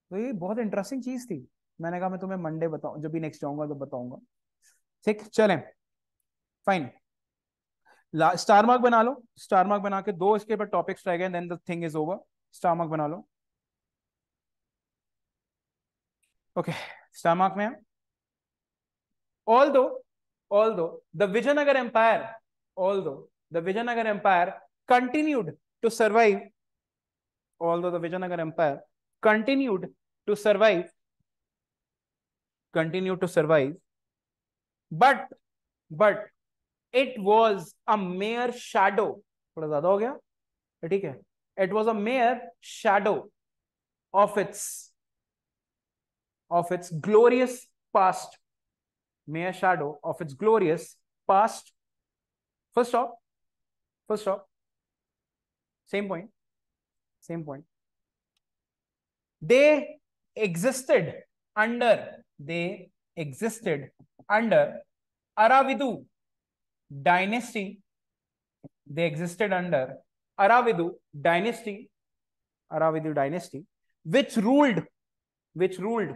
तो ये बहुत इंटरेस्टिंग चीज थी मैंने कहा मैं तुम्हें मंडे बताऊँ जब भी नेक्स्ट जाऊंगा जब तो बताऊंगा ठीक चलें फाइन स्टार मार्क बना लो स्टार मार्क बना के दो इसके ऊपर टॉपिक्स रह गए then the thing is over star mark बना लो ओके स्टमक में although although the Vijayanagar empire although the Vijayanagar empire continued to survive although the Vijayanagar empire continued to survive continue to survive but but it was a mere shadow थोड़ा ज्यादा हो गया ठीक है it was a mere shadow of its of its glorious past. mere shadow of its glorious past. First off, first off, same point, same point. They existed under, they existed under Aravidu dynasty. They existed under Aravidu dynasty, Aravidu dynasty, which ruled, which ruled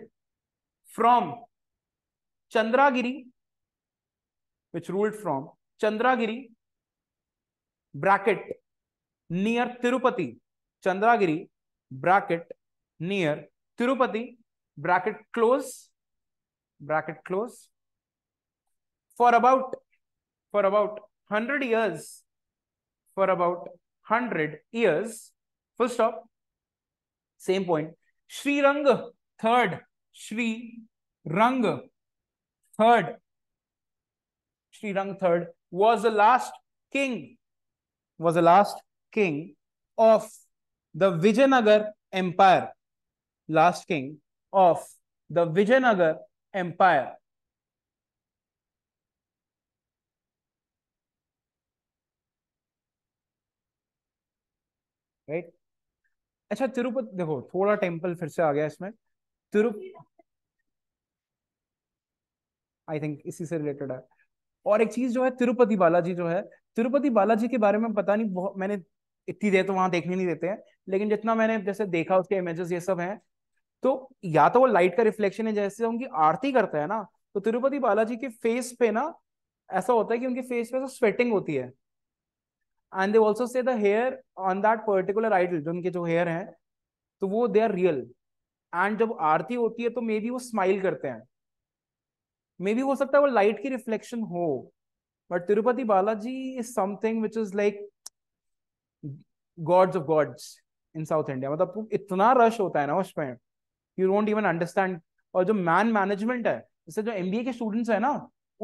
from Chandragiri, which ruled from Chandragiri bracket near Tirupati. Chandragiri bracket near Tirupati bracket close bracket close for about for about 100 years for about 100 years full stop same point Srirang third Shri Rang third Shri Rang third was the last king was the last king of the Vijayanagar empire last king of the Vijayanagar empire right अच्छा तिरुपति देखो थोड़ा temple फिर से आ गया इसमें तिरुप I think इसी से related है और एक चीज जो है तिरुपति बालाजी जो है तिरुपति बालाजी के बारे में पता नहीं बहुत मैंने इतनी देर तो वहां देखने नहीं देते हैं लेकिन जितना मैंने जैसे देखा उसके इमेजेस ये सब हैं तो या तो वो लाइट का रिफ्लेक्शन है जैसे उनकी आरती करते हैं ना तो तिरुपति बालाजी के फेस पे ना ऐसा होता है कि उनके फेस पे तो स्वेटिंग होती है and they also say the hair on that particular idol जो उनके जो हेयर हैं तो वो दे आर रियल एंड जब आरती होती है तो मे बी वो स्माइल करते हैं मे बी हो सकता है वो लाइट की रिफ्लेक्शन हो but Tirupati Balaji is something which is like gods of gods in south India मतलब इतना रश होता है ना उसमें यू डोंट इवन अंडरस्टैंड और जो मैन मैनेजमेंट है जैसे जो एमबीए के स्टूडेंट्स है ना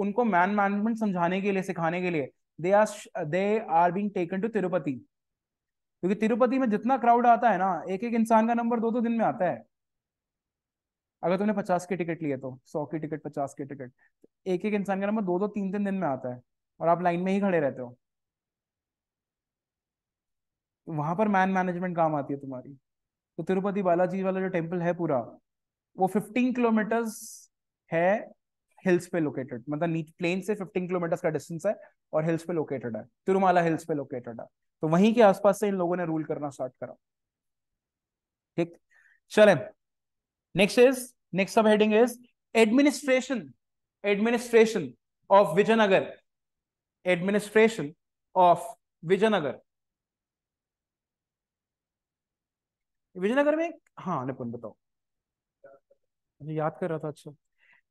उनको मैन मैनेजमेंट समझाने के लिए सिखाने के लिए they are they are being taken to Tirupati क्योंकि तिरुपति में जितना क्राउड आता है ना एक एक इंसान का नंबर दो दो दिन में आता है अगर तुमने पचास की टिकट लिए तो सौ की टिकट पचास की टिकट तो एक एक इंसान का नंबर दो दो तीन तीन दिन में आता है और आप लाइन में ही खड़े रहते हो तो वहां पर मैन मैनेजमेंट काम आती है तुम्हारी तो तिरुपति बालाजी वाला जो टेम्पल है पूरा वो फिफ्टीन किलोमीटर्स है हिल्स पे लोकेटेड मतलब नीच प्लेन से फिफ्टीन किलोमीटर का डिस्टेंस है और हिल्स पे लोकेटेड है तिरुमाला हिल्स पे लोकेटेड है तो वहीं के आसपास से इन लोगों ने रूल करना स्टार्ट करा ठीक चले next is next subheading is administration administration of Vijayanagar administration of Vijayanagar Vijayanagar में हाँ निपुण बताओ मुझे याद कर रहा था अच्छा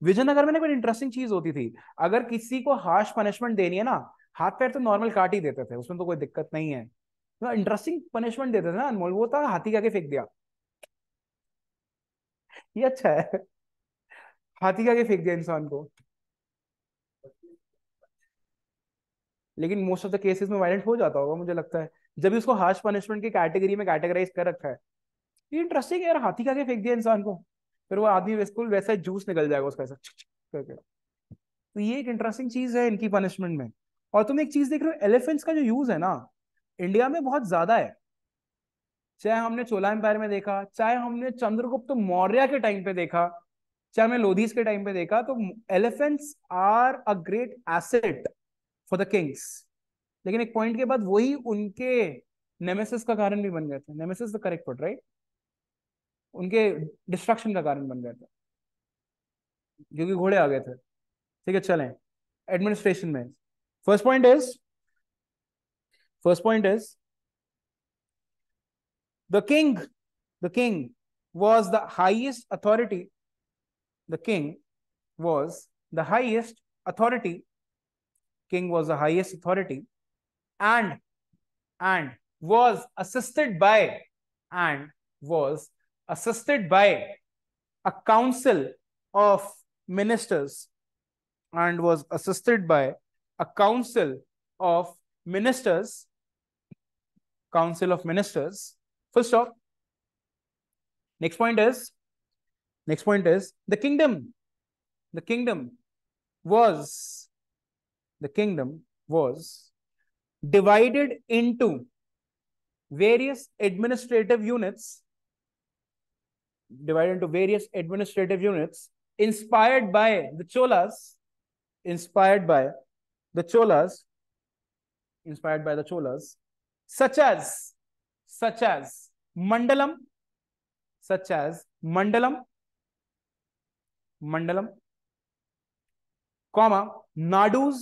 विजयनगर में ना कोई इंटरेस्टिंग चीज होती थी अगर किसी को हार्श पनिशमेंट देनी है ना हाथ पैर तो नॉर्मल काट ही देते थे उसमें तो कोई दिक्कत नहीं है इंटरेस्टिंग तो पनिशमेंट देते थे ना अनमोल वो था तो हाथी का के फेंक दिया ये अच्छा है हाथी का के फेंक दिया इंसान को लेकिन मोस्ट ऑफ द केसेस में वायलेंट हो जाता होगा मुझे लगता है जब भी उसको हार्श पनिशमेंट की कैटेगरी में कैटेगराइज कर रखा है ये इंटरेस्टिंग है यार हाथी का के फेंक दिया इंसान को फिर वो आदमी बिल्कुल वैसा जूस निकल जाएगा उसका ऐसा करके तो ये एक इंटरेस्टिंग चीज है इनकी पनिशमेंट में और तुम एक चीज देख रहे हो एलिफेंट्स का जो यूज है ना इंडिया में बहुत ज्यादा है चाहे हमने चोला एम्पायर में देखा चाहे हमने चंद्रगुप्त मौर्य के टाइम पे देखा चाहे हमने लोधीस के टाइम पे देखा तो elephants are a great asset for the kings लेकिन एक पॉइंट के बाद वही उनके नेमेसिस का कारण भी बन गए थे nemesis the correct word right उनके डिस्ट्रक्शन का कारण बन गए थे क्योंकि घोड़े आ गए थे ठीक है चलें एडमिनिस्ट्रेशन में first point is first point is The king, the king was the highest authority. The king was the highest authority. King was the highest authority and and was assisted by and was assisted by a council of ministers and was assisted by a council of ministers council of ministers First stop. Next point is, next point is the kingdom. The kingdom was, the kingdom was divided into various administrative units, divided into various administrative units inspired by the Cholas, inspired by the Cholas, inspired by the Cholas, such as such as mandalam, such as mandalam, mandalam, comma, nadus,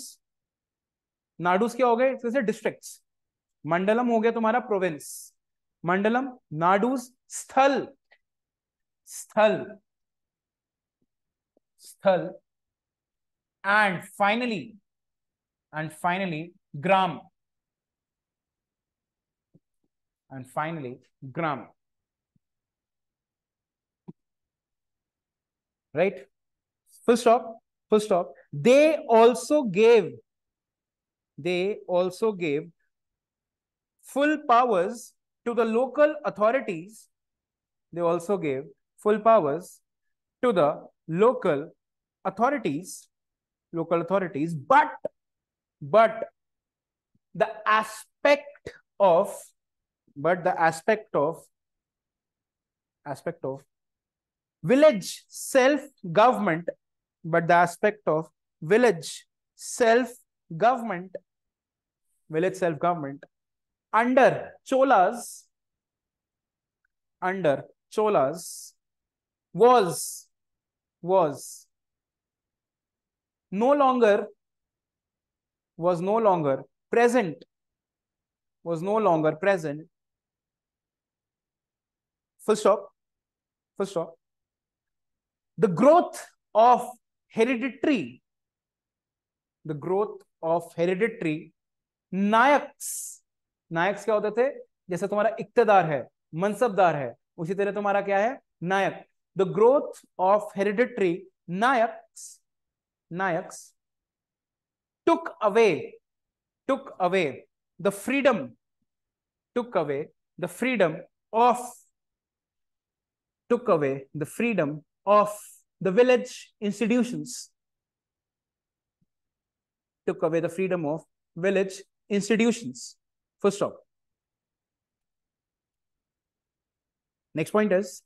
nadus क्या हो गए जैसे district मंडलम हो गया तुम्हारा province मंडलम नाडूज sthal sthal sthal and finally and finally gram and finally gram. Right? Full stop, full stop. They also gave, they also gave full powers to the local authorities. They also gave full powers to the local authorities, local authorities, but, but the aspect of but the aspect of aspect of village self government but the aspect of village self government village self government under cholas under cholas was was no longer was no longer present was no longer present full stop full stop the growth of hereditary the growth of hereditary nayaks nayaks क्या होते थे जैसे तुम्हारा इकतदार है मनसबदार है उसी तरह तुम्हारा क्या है nayak the growth of hereditary nayaks nayaks took away took away the freedom took away the freedom of took away the freedom of the village institutions. Took away the freedom of village institutions. First stop. Next point is,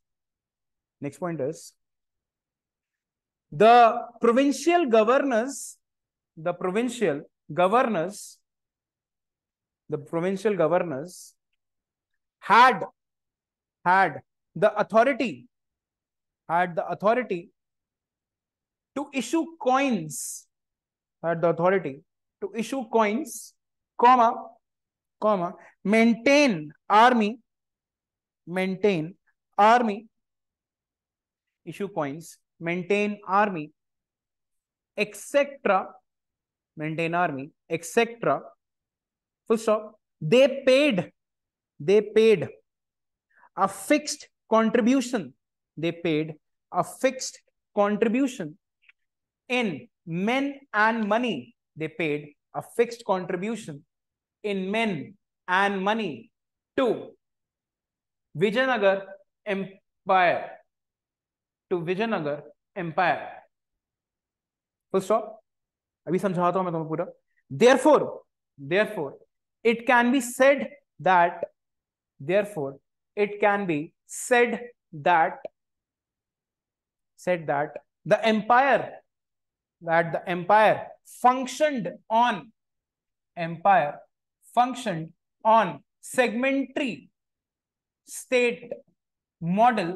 next point is, the provincial governors, the provincial governors, the provincial governors had, had the authority had the authority to issue coins had the authority to issue coins comma comma maintain army maintain army issue coins maintain army etc maintain army etc full stop they paid they paid a fixed contribution. They paid a fixed contribution. In men and money, they paid a fixed contribution. In men and money to Vijayanagar Empire. To Vijayanagar Empire. Full stop. अभी समझाता हूं मैं तुम्हें पूरा therefore therefore it can be said that therefore it can be said that said that the empire that the empire functioned on empire functioned on segmentary state model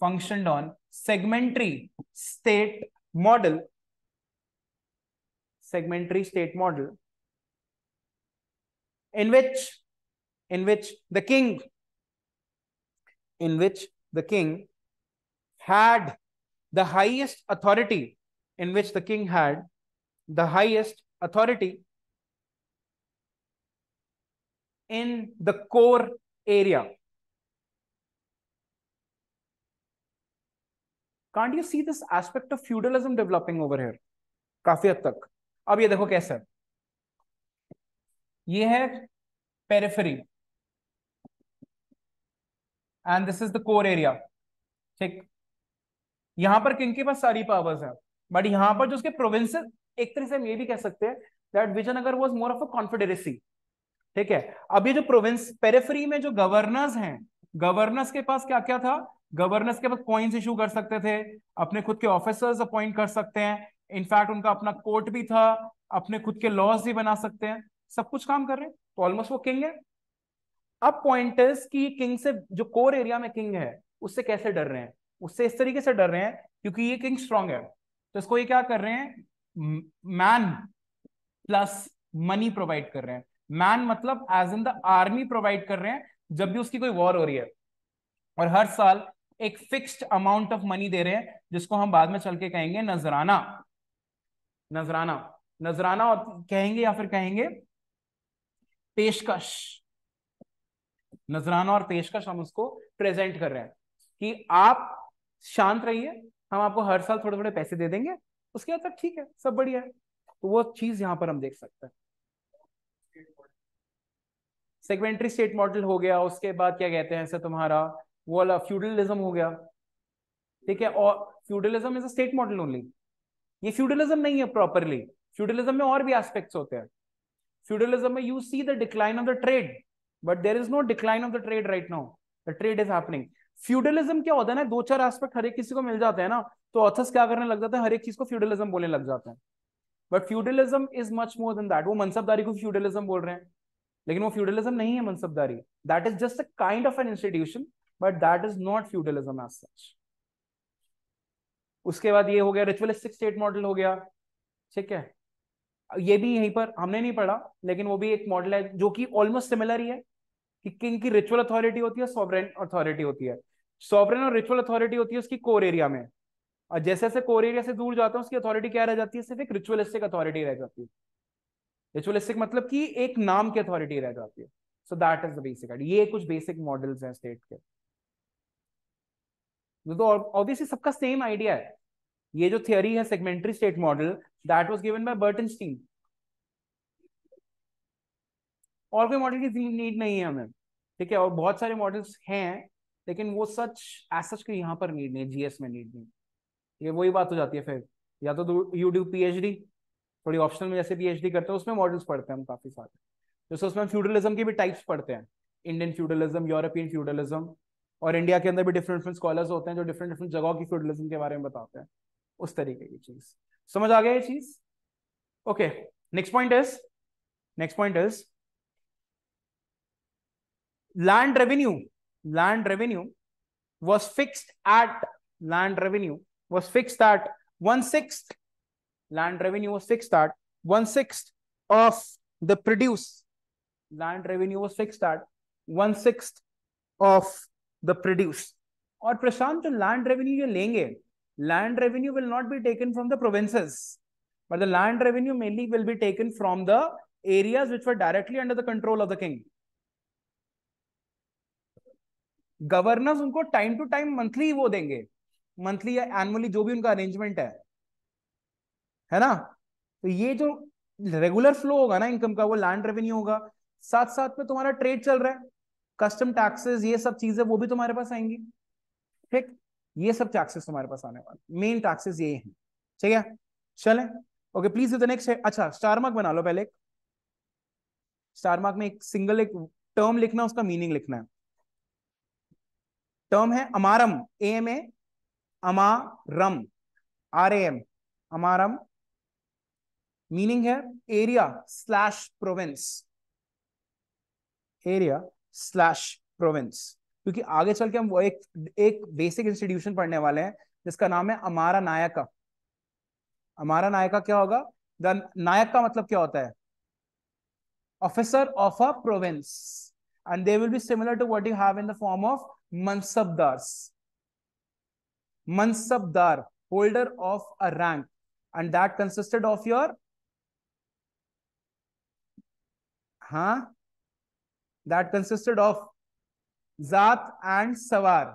functioned on segmentary state model segmentary state model in which in which the king in which the king had the highest authority, in which the king had the highest authority in the core area. Can't you see this aspect of feudalism developing over here? काफी हद तक अब ये देखो कैसा है ये है periphery and this is the core area ठीक यहां पर किनके पास सारी पावर्स है बट यहां पर जो उसके प्रोविंस एक तरह से हम ये भी कह सकते हैं that Vijayanagar was more of a confederacy ठीक है अब ये जो प्रोविंस पेरेफरी में जो गवर्नर्स हैं गवर्नर्स के पास क्या क्या था गवर्नर्स के पास कॉइन्स इशू कर सकते थे अपने खुद के ऑफिसर्स अपॉइंट कर सकते हैं इनफैक्ट उनका अपना कोर्ट भी था अपने खुद के लॉज भी बना सकते हैं सब कुछ काम कर रहे हैं तो ऑलमोस्ट वो किंग है अब पॉइंट कि किंग से जो कोर एरिया में किंग है उससे कैसे डर रहे हैं उससे इस तरीके से डर रहे हैं क्योंकि ये किंग स्ट्रांग है तो इसको ये क्या कर रहे हैं मैन प्लस मनी प्रोवाइड कर रहे हैं मैन मतलब as in the army provide कर रहे हैं जब भी उसकी कोई वॉर हो रही है और हर साल एक फिक्स्ड अमाउंट ऑफ मनी दे रहे हैं जिसको हम बाद में चल के कहेंगे नजराना नजराना नजराना कहेंगे या फिर कहेंगे पेशकश नजराना और पेशकश हम उसको प्रेजेंट कर रहे हैं कि आप शांत रहिए हम आपको हर साल थोड़े थोड़े पैसे दे देंगे उसके बाद तक ठीक है सब बढ़िया है तो वो चीज यहाँ पर हम देख सकते हैं सेगमेंट्री स्टेट मॉडल हो गया उसके बाद क्या कहते हैं ऐसा तुम्हारा वो वाला फ्यूडलिज्म हो गया ठीक है और feudalism is a state model only ये फ्यूडलिज्म नहीं है प्रॉपरली फ्यूडलिज्म में और भी एस्पेक्ट्स होते हैं फ्यूडलिज्म में you see the decline of the trade but there is no decline of the trade right now the trade is happening feudalism क्या होता है ना दो चार एस्पेक्ट हर एक किसी को मिल जाते हैं ना तो ऑथर्स क्या करने लग जाते हैं हर एक चीज को फ्यूडलिज्म बोलने लग जाते हैं but feudalism is much more than that वो मनसबदारी को फ्यूडलिज्म बोल रहे हैं लेकिन वो फ्यूडलिज्म नहीं है mansabdari that is just a kind of an institution but that is not feudalism as such उसके बाद ये हो गया रिचुअलिस्टिक स्टेट मॉडल हो गया ठीक है ये भी यहीं पर हमने नहीं पढ़ा लेकिन वो भी एक मॉडल है जो कि ऑलमोस्ट सिमिलर ही है कि किंग की रिचुअल अथॉरिटी होती है सॉवरेन अथॉरिटी होती है सॉवरेन और रिचुअल अथॉरिटी होती है उसकी कोर एरिया में और जैसे जैसे कोर एरिया से दूर जाता है उसकी अथॉरिटी क्या रह जाती है सिर्फ एक रिचुअलिस्टिक अथॉरिटी रह जाती है रिचुअलिस्टिक मतलब कि एक नाम की अथॉरिटी रह जाती है so that is the basic ये कुछ बेसिक मॉडल्स हैं स्टेट के तो ऑब्वियसली तो सबका सेम आइडिया है ये जो थियोरी है segmentary state model that was given by Burton Stein और कोई मॉडल की नीड नहीं है हमें ठीक है और बहुत सारे मॉडल्स हैं लेकिन वो सच एज सच के यहाँ पर नीड नहीं जीएस में नीड नहीं ये वही बात हो जाती है फिर या तो यू डू डी थोड़ी ऑप्शनल में जैसे डी करते हैं उसमें मॉडल्स पढ़ते हैं हम काफी सारे जैसे उसमें हम फ्यूडलिज्म के भी टाइप्स पढ़ते हैं इंडियन फ्यूडलिज्म यूरोपियन फ्यूडलिज्म और इंडिया के अंदर भी डिफरेंट डिफरेंट स्कॉलर्स होते हैं जो डिफरेंट डिफरेंट जगहों की फ्यूडलिज्म के बारे में बताते हैं उस तरीके की चीज समझ आ गया ये चीज okay next point is next point is land revenue land revenue was fixed at land revenue was fixed at one sixth land revenue was fixed at one sixth of the produce land revenue was fixed at one sixth of the produce or prashant land revenue you're land revenue will not be taken from the provinces but the land revenue mainly will be taken from the areas which were directly under the control of the king governors उनको time to time monthly वो देंगे monthly या annually जो भी उनका arrangement है है ना तो ये जो रेगुलर फ्लो होगा ना इनकम का वो लैंड रेवेन्यू होगा साथ साथ में तुम्हारा ट्रेड चल रहा है कस्टम टैक्सेस ये सब चीजें वो भी तुम्हारे पास आएंगी ठीक ये सब टैक्सेस तुम्हारे पास आने वाले मेन टैक्सेस ये हैं ठीक है चले ओके प्लीज द नेक्स्ट अच्छा स्टार मार्क बना लो पहले स्टार मार्क में एक सिंगल एक टर्म लिखना उसका मीनिंग लिखना है टर्म है amaram A M A amaram R M amaram meaning है area slash province area slash province क्योंकि आगे चल के हम वो एक एक बेसिक इंस्टीट्यूशन पढ़ने वाले हैं जिसका नाम है अमारा नायका अमारा नायका क्या होगा द नायक का मतलब क्या होता है officer of a province and they will be similar to what you have in the form of mansabdars mansabdar holder of a rank and that consisted of your huh that consisted of zat and sawar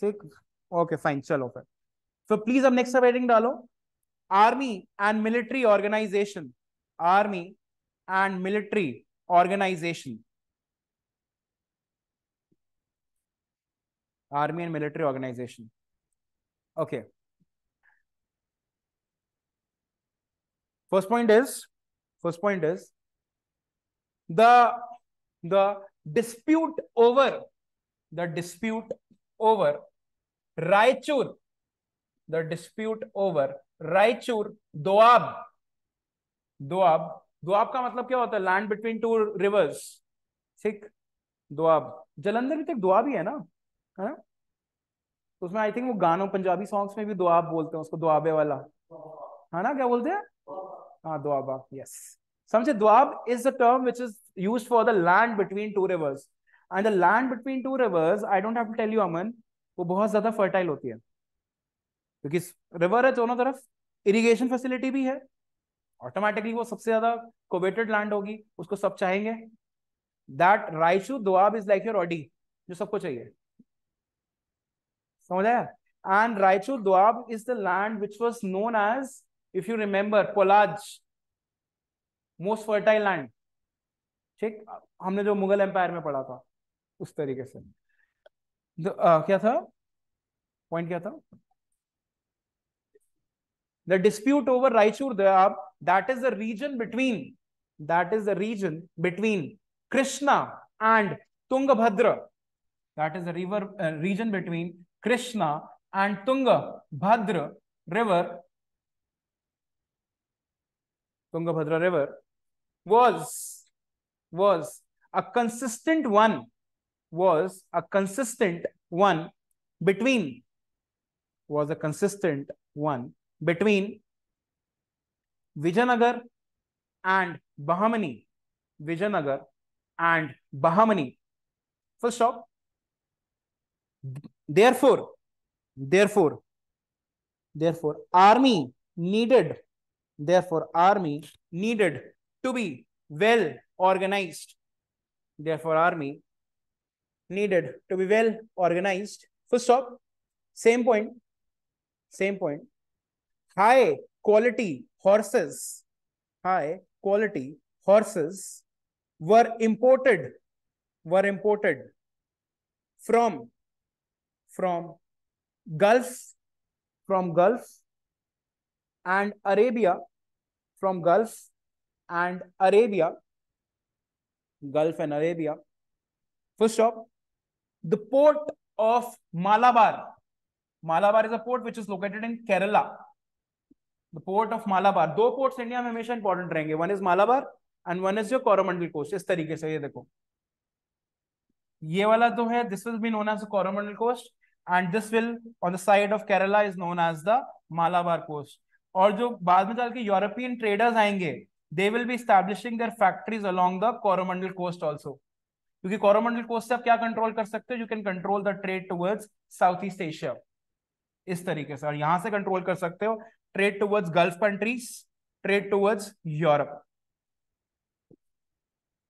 ठीक okay fine चलो फिर so please अब next सब heading डालो army and military organisation army and military organisation army and military organization okay first point is first point is the the dispute over the dispute over Raichur the dispute over Raichur Doab Doab Doab का मतलब क्या होता है land between two reverse ठीक दोआब जलंधर भी तक दोआब ही है ना है तो उसमें आई थिंक वो गानों पंजाबी सॉन्ग्स में भी दुआब बोलते हैं उसको दुआबे वाला है ना क्या बोलते हैं हाँ दुआबा यस समझे Doab is the term which is use for the land between two rivers and the land between two rivers I don't have to tell you Aman वो बहुत ज्यादा फर्टाइल होती है क्योंकि रिवर है दोनों तरफ इरीगेशन फैसिलिटी भी है ऑटोमेटिकली वो सबसे ज्यादा कोवेटेड लैंड होगी उसको सब चाहेंगे that Raichur Doab is like your Audi जो सबको चाहिए समझ आया and Raichur Doab is the land which was known as if you remember, पोलाज मोस्ट फर्टाइल लैंड ठीक हमने जो मुगल एम्पायर में पढ़ा था उस तरीके से द, uh, क्या था पॉइंट क्या था the dispute over Raichur Doab that is the region between that is the region between Krishna and Tungabhadra that is the river region between Krishna and Tunga Bhadra River, tunga bhadra River, was, was a consistent one, was a consistent one between, was a consistent one between Vijayanagar and Bahamani. Vijayanagar and Bahamani. first stop. Therefore, therefore, therefore, army needed, therefore, army needed to be well organized. Therefore, army needed to be well organized. First stop, same point, same point. High quality horses, high quality horses were imported, were imported from from Gulf from Gulf and Arabia from Gulf and Arabia Gulf and Arabia first off the port of Malabar Malabar is a port which is located in Kerala the port of Malabar दो ports in India mein hamesha important rahenge one is Malabar and one is your Coromandel coast is tarike se ye dekho ye wala to hai this will be known as coromandel coast and this will on the side of Kerala is known as the Malabar coast और जो बाद में चल के European traders आएंगे they will be establishing their factories along the Coromandel coast also क्योंकि Coromandel coast से आप क्या कंट्रोल कर सकते हो you can control the trade towards south east Asia इस तरीके से और यहां से कंट्रोल कर सकते हो trade towards Gulf countries trade towards Europe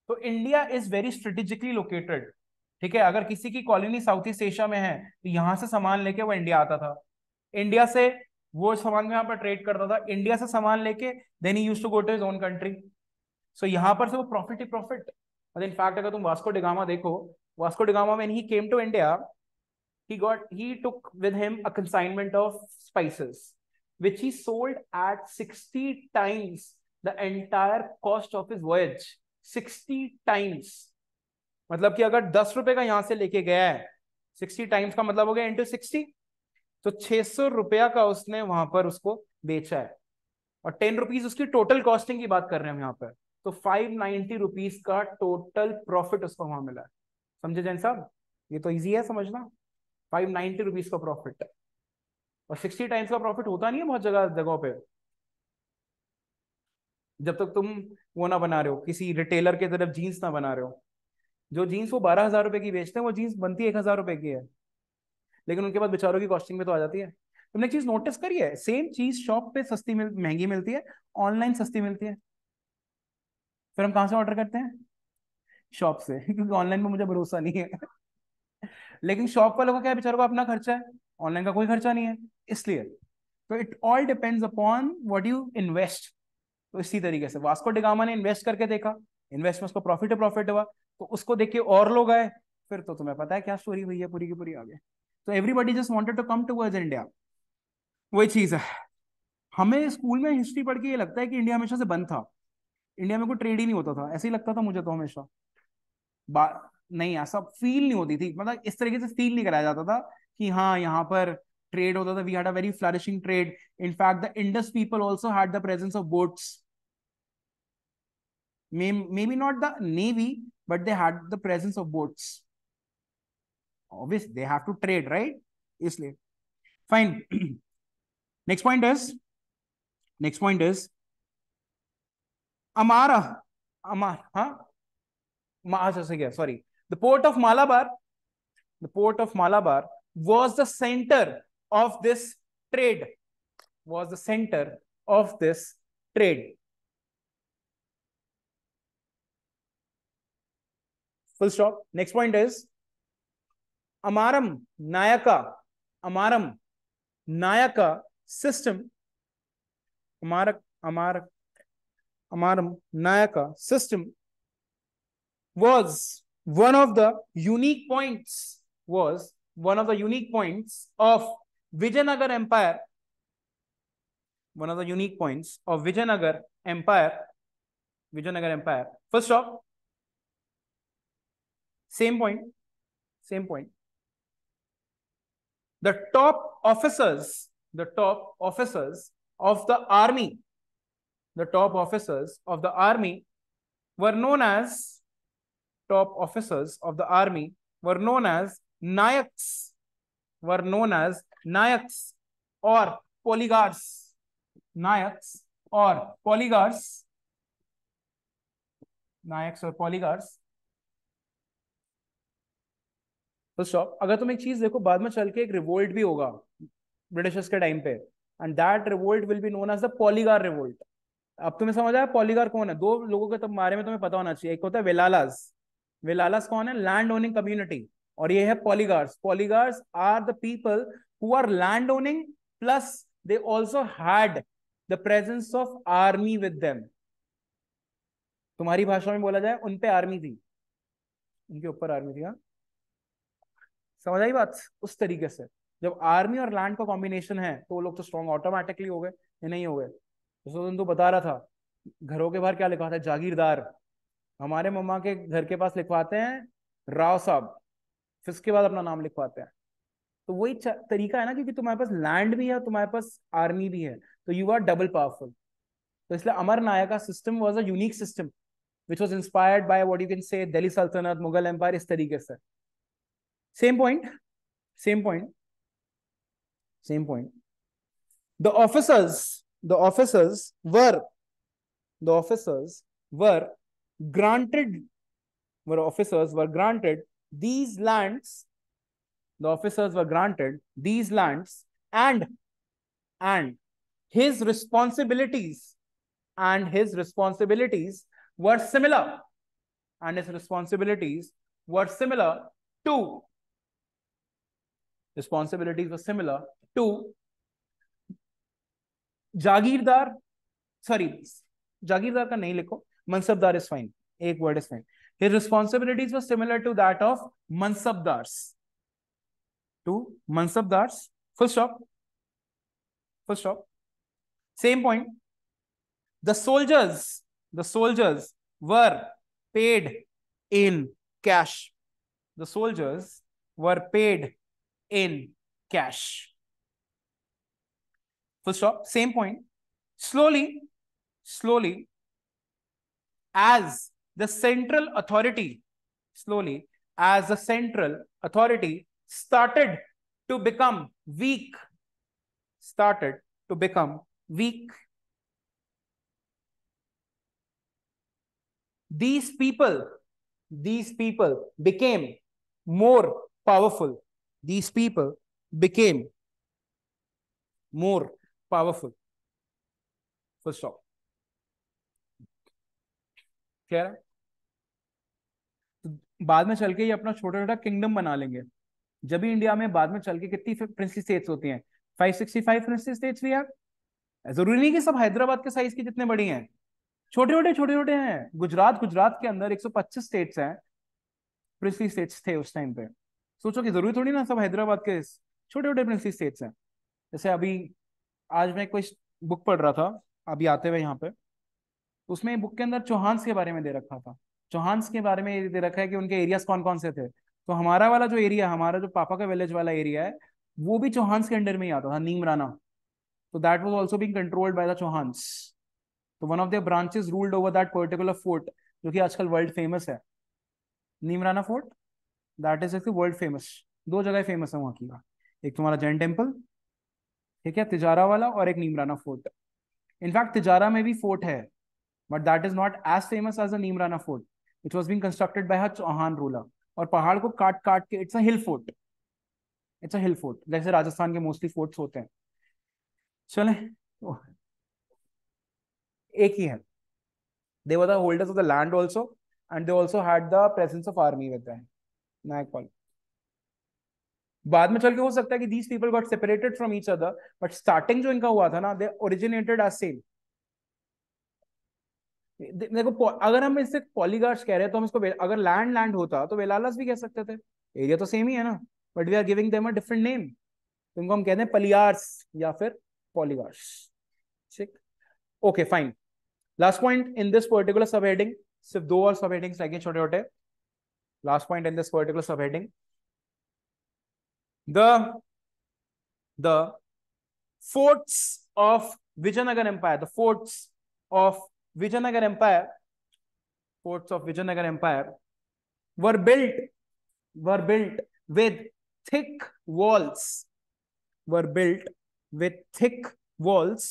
तो India is very strategically located ठीक है अगर किसी की कॉलोनी साउथ ईस्ट एशिया में है तो यहां से सामान लेके वो इंडिया आता था इंडिया से वो सामान यहाँ पर ट्रेड करता था इंडिया से सामान लेके then used to go to his own country so यहाँ पर से वो प्रॉफिट ही प्रॉफिट और इनफैक्ट अगर तुम वास्को डिगामा देखो Vasco da Gama when he came to India he got he took with him a consignment of spices which he sold at 60 times the entire cost of his voyage 60 times मतलब कि अगर दस रुपए का यहां से लेके गया है सिक्सटी टाइम्स का मतलब हो गया इंटू सिक्सटी तो छह सौ रुपया का उसने वहां पर उसको बेचा है और टेन रुपीज उसकी टोटल कॉस्टिंग की बात कर रहे हैं हम यहाँ पर तो फाइव नाइनटी रुपीज का टोटल प्रॉफिट उसको वहां मिला है समझे जैन साहब ये तो इजी है समझना फाइव नाइनटी रुपीज का प्रॉफिट और सिक्सटी टाइम्स का प्रॉफिट होता नहीं है बहुत जगह जगहों पे जब तक तुम वो ना बना रहे हो किसी रिटेलर के तरफ जीन्स ना बना रहे हो जो जीन्स वो बारह हजार रुपए की बेचते हैं वो जीन्स बनती है एक हजार रुपए की है लेकिन उनके पास बेचारों की कॉस्टिंग में तो आ जाती है तुमने चीज नोटिस करी है सेम चीज शॉप पे सस्ती मिल महंगी मिलती है ऑनलाइन सस्ती मिलती है फिर हम कहाँ से ऑर्डर करते हैं शॉप से [LAUGHS] क्योंकि ऑनलाइन में मुझे भरोसा नहीं है लेकिन शॉप वालों का क्या बेचारों का अपना खर्चा है ऑनलाइन का कोई खर्चा नहीं है इसलिए तो it all depends upon what you invest तो इसी तरीके से वास्को डिगामा ने इन्वेस्ट करके देखा इन्वेस्ट में उसको प्रॉफिट प्रॉफिट हुआ तो उसको देख के और लोग आए फिर तो तुम्हें पता है क्या स्टोरी हुई है पूरी की पूरी आगे तो everybody just wanted to come to verge India वही चीज है हमें स्कूल में हिस्ट्री पढ़ के ये लगता है कि इंडिया हमेशा से बंद था इंडिया में कोई ट्रेड ही नहीं होता था ऐसे ही लगता था मुझे तो हमेशा नहीं ऐसा फील नहीं होती थी मतलब इस तरीके से फील नहीं कराया जाता था कि हाँ यहाँ पर ट्रेड होता था we had a very flourishing trade in fact the Indus people also had the presence of boats maybe not the navy but they had the presence of boats. Obviously, they have to trade, right? Isle. Fine. [CLEARS THROAT] next point is, next point is, Amara, Amara, huh? Sorry. The port of Malabar, the port of Malabar was the center of this trade, was the center of this trade. full stop next point is amaram nayaka amaram nayaka system amarak amarak amaram nayaka system was one of the unique points was one of the unique points of Vijayanagar Empire, one of the unique points of Vijayanagar Empire, Vijayanagar Empire. First off, same point, same point. The top officers, the top officers of the army, the top officers of the army were known as, top officers of the army were known as Nayaks, were known as Nayaks or polygars. Nayaks or polygars. Nayaks or polygars तो stop अगर तुम एक चीज देखो बाद में चल के एक रिवोल्ट भी होगा ब्रिटिशर्स के टाइम पे and that revolt will be known as the polygar revolt अब तुम्हें समझ आया पॉलीगार कौन है दो लोगों के तो बारे में तुम्हें पता होना चाहिए एक होता है विलालास विलालास कौन है लैंड ओनिंग कम्युनिटी और ये है polygars polygars are the people who are land owning plus they also had the presence of army with them तुम्हारी भाषा में बोला जाए उनपे आर्मी थी उनके ऊपर आर्मी थी हाँ समझ आई बात उस तरीके से जब आर्मी और लैंड का कॉम्बिनेशन है तो वो लोग तो स्ट्रॉन्ग ऑटोमेटिकली हो गए या नहीं हो गए तो दिन तो बता रहा था घरों के बाहर क्या लिखा था जागीरदार हमारे मम्मा के घर के पास लिखवाते हैं राव साहब फिर उसके बाद अपना नाम लिखवाते हैं तो वही तरीका है ना क्योंकि तुम्हारे पास लैंड भी है तुम्हारे पास आर्मी भी है तो यू आर डबल पावरफुल तो इसलिए अमर नायक का system was a unique system which was inspired by what you can say Delhi सल्तनत मुगल एम्पायर इस तरीके से same point same point same point the officers the officers were the officers were granted were officers were granted these lands the officers were granted these lands and and his responsibilities and his responsibilities were similar and his responsibilities were similar to responsibilities were similar to jagirdar sorry jagirdar का नहीं लिखो mansabdar is fine एक word is fine his responsibilities were similar to that of mansabdars to mansabdars full stop full stop same point the soldiers the soldiers were paid in cash the soldiers were paid in cash. Full stop, same point. Slowly, slowly, as the central authority, slowly, as the central authority started to become weak, started to become weak. These people, these people became more powerful. these people became more powerful. Full stop. Clear है? तो बाद में चल के ये अपना छोटा छोटा किंगडम बना लेंगे जब भी इंडिया में बाद में चल के कितनी प्रिंसली स्टेट्स होती हैं 565 प्रिंसली स्टेट्स भी यार जरूरी नहीं कि सब हैदराबाद के साइज की जितने बड़ी हैं छोटे छोटे छोटे छोटे हैं गुजरात गुजरात के अंदर 125 स्टेट्स हैं प्रिंसली स्टेट्स थे उस टाइम पे सोचो कि जरूरी थोड़ी ना सब हैदराबाद के छोटे छोटे प्रिंसी स्टेट्स हैं जैसे अभी आज मैं कोई बुक पढ़ रहा था अभी आते हुए यहाँ पे उसमें बुक के अंदर चौहान्स के बारे में दे रखा था चौहान्स के बारे में दे रखा है कि उनके एरियाज कौन कौन से थे तो हमारा वाला जो एरिया हमारा जो पापा का विलेज वाला एरिया है वो भी चौहान्स के अंडर में ही आता था नीमराना तो that was also being controlled by the Chauhans तो one of the branches ruled over that particular fort जो कि आजकल वर्ल्ड फेमस है Neemrana fort that is actually world famous दो जगह फेमस है वहाँ की का एक तुम्हारा जैन टेम्पल ठीक है तिजारा वाला और एक नीमराना फोर्ट इनफैक्ट तिजारा में भी फोर्ट है but that is not as famous as a Neemrana fort which was been constructed by Chauhan रोला और पहाड़ को काट काट के it's a hill fort it's a hill fort जैसे राजस्थान के मोस्टली फोर्ट्स होते हैं चले तो एक ही है they were the holders of the land also and they also had the presence of army with them Nayak college बाद में चल तो के हो सकता है कि these people got separated from each other but starting जो इनका हुआ था ना दे ओरिजिनेटेड आर सेम देखो अगर हम इससे पॉलीगार्स कह रहे हैं तो हम इसको अगर लैंड लैंड होता तो वेलालस भी कह सकते थे एरिया तो सेम ही है ना but we are giving them a different name तो इनको हम कहते हैं पलियार्स या फिर पॉलीगार्स ठीक okay fine last point in this particular sub heading सिर्फ दो और सब हेडिंग्स लगे छोटे छोटे last point in this particular subheading the the forts of Vijayanagar Empire, the forts of Vijayanagar Empire, forts of Vijayanagar Empire were built, were built with thick walls, were built with thick walls,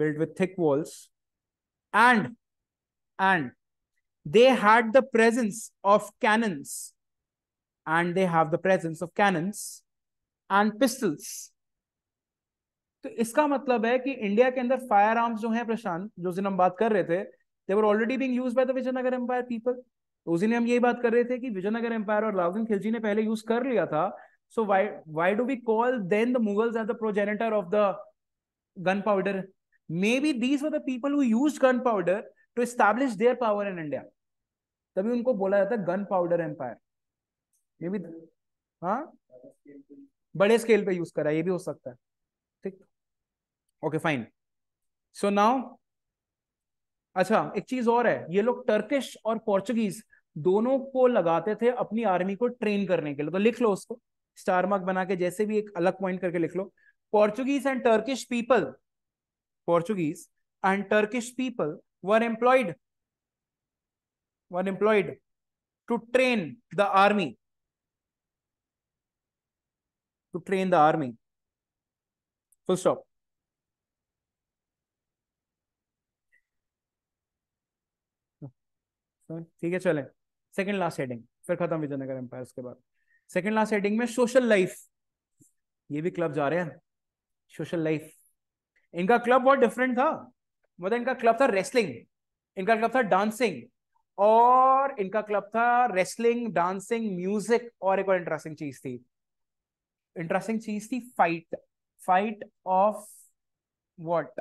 built with thick walls, and and they had the presence of cannons and they have the presence of cannons and pistols तो इसका मतलब है कि India के अंदर fire arms जो हैं प्रशांत जो दिन हम बात कर रहे थे they were already being used by the Vijayanagar empire people उस दिन हम यही बात कर रहे थे कि विजयनगर एम्पायर और राउजिंग खिलजी ने पहले यूज कर लिया था so why why do we call then the Mughals as the progenitor of the gun powder maybe these were the people who use gun powder to establish their power in India तभी उनको बोला जाता है gun powder empire ये भी हाँ बड़े scale पे यूज करा ये भी हो सकता है ठीक ओके फाइन सो नाउ अच्छा एक चीज और है ये लोग टर्किश और पोर्चुगीज दोनों को लगाते थे अपनी आर्मी को ट्रेन करने के लिए तो लिख लो उसको स्टार मार्क बना के जैसे भी एक अलग पॉइंट करके लिख लो Portuguese and Turkish people Portuguese and Turkish people were employed were employed to train the army to train the army full stop ठीक है चलें सेकंड लास्ट हेडिंग फिर खत्म विजयनगर एम्पायर के बाद सेकंड लास्ट हेडिंग में सोशल लाइफ ये भी क्लब जा रहे हैं सोशल लाइफ इनका क्लब बहुत डिफरेंट था मतलब इनका क्लब था रेसलिंग इनका क्लब था डांसिंग और इनका क्लब था रेसलिंग डांसिंग म्यूजिक और एक और इंटरेस्टिंग चीज थी इंटरेस्टिंग चीज थी फाइट फाइट ऑफ वॉट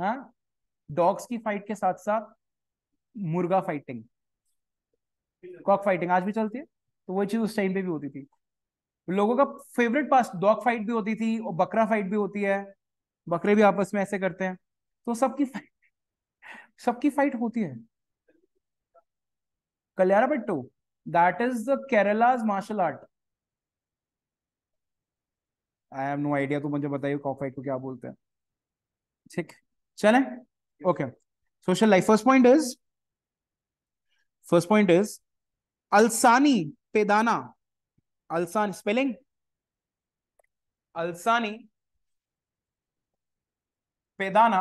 हाँ डॉग्स की फाइट के साथ साथ मुर्गा फाइटिंग कॉक फाइटिंग आज भी चलती है तो वो चीज उस टाइम पे भी होती थी लोगों का फेवरेट पास डॉग फाइट भी होती थी और बकरा फाइट भी होती है बकरे भी आपस में ऐसे करते हैं तो सबकी फाइट सबकी फाइट होती है कल्याण बट्टू that is the Kerala's martial art I have no idea तो मुझे बताइए कॉक फाइट को क्या बोलते हैं ठीक चले okay social life first point is first point is Allasani Peddana Allasani spelling Allasani Peddana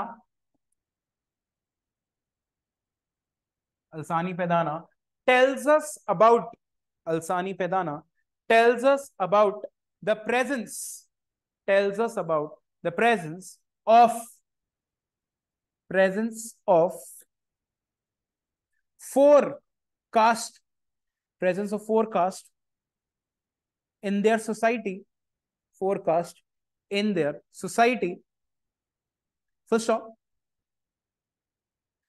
Alsani Pedana, tells us about Alsani Pedana, tells us about the presence, tells us about the presence of presence of four caste, presence of four caste in their society, four caste in their society. First off,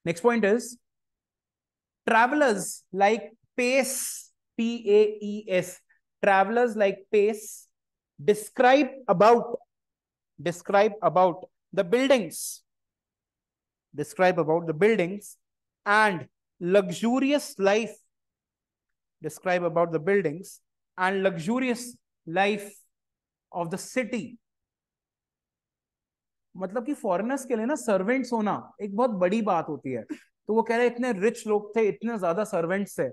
next point is Travelers like Pace, P A E S, travelers like Pace describe about describe about the buildings describe about the buildings and luxurious life describe about the buildings and luxurious life of the city मतलब कि foreigners के लिए ना servants होना एक बहुत बड़ी बात होती है तो वो कह रहे इतने रिच लोग थे इतने ज्यादा सर्वेंट्स थे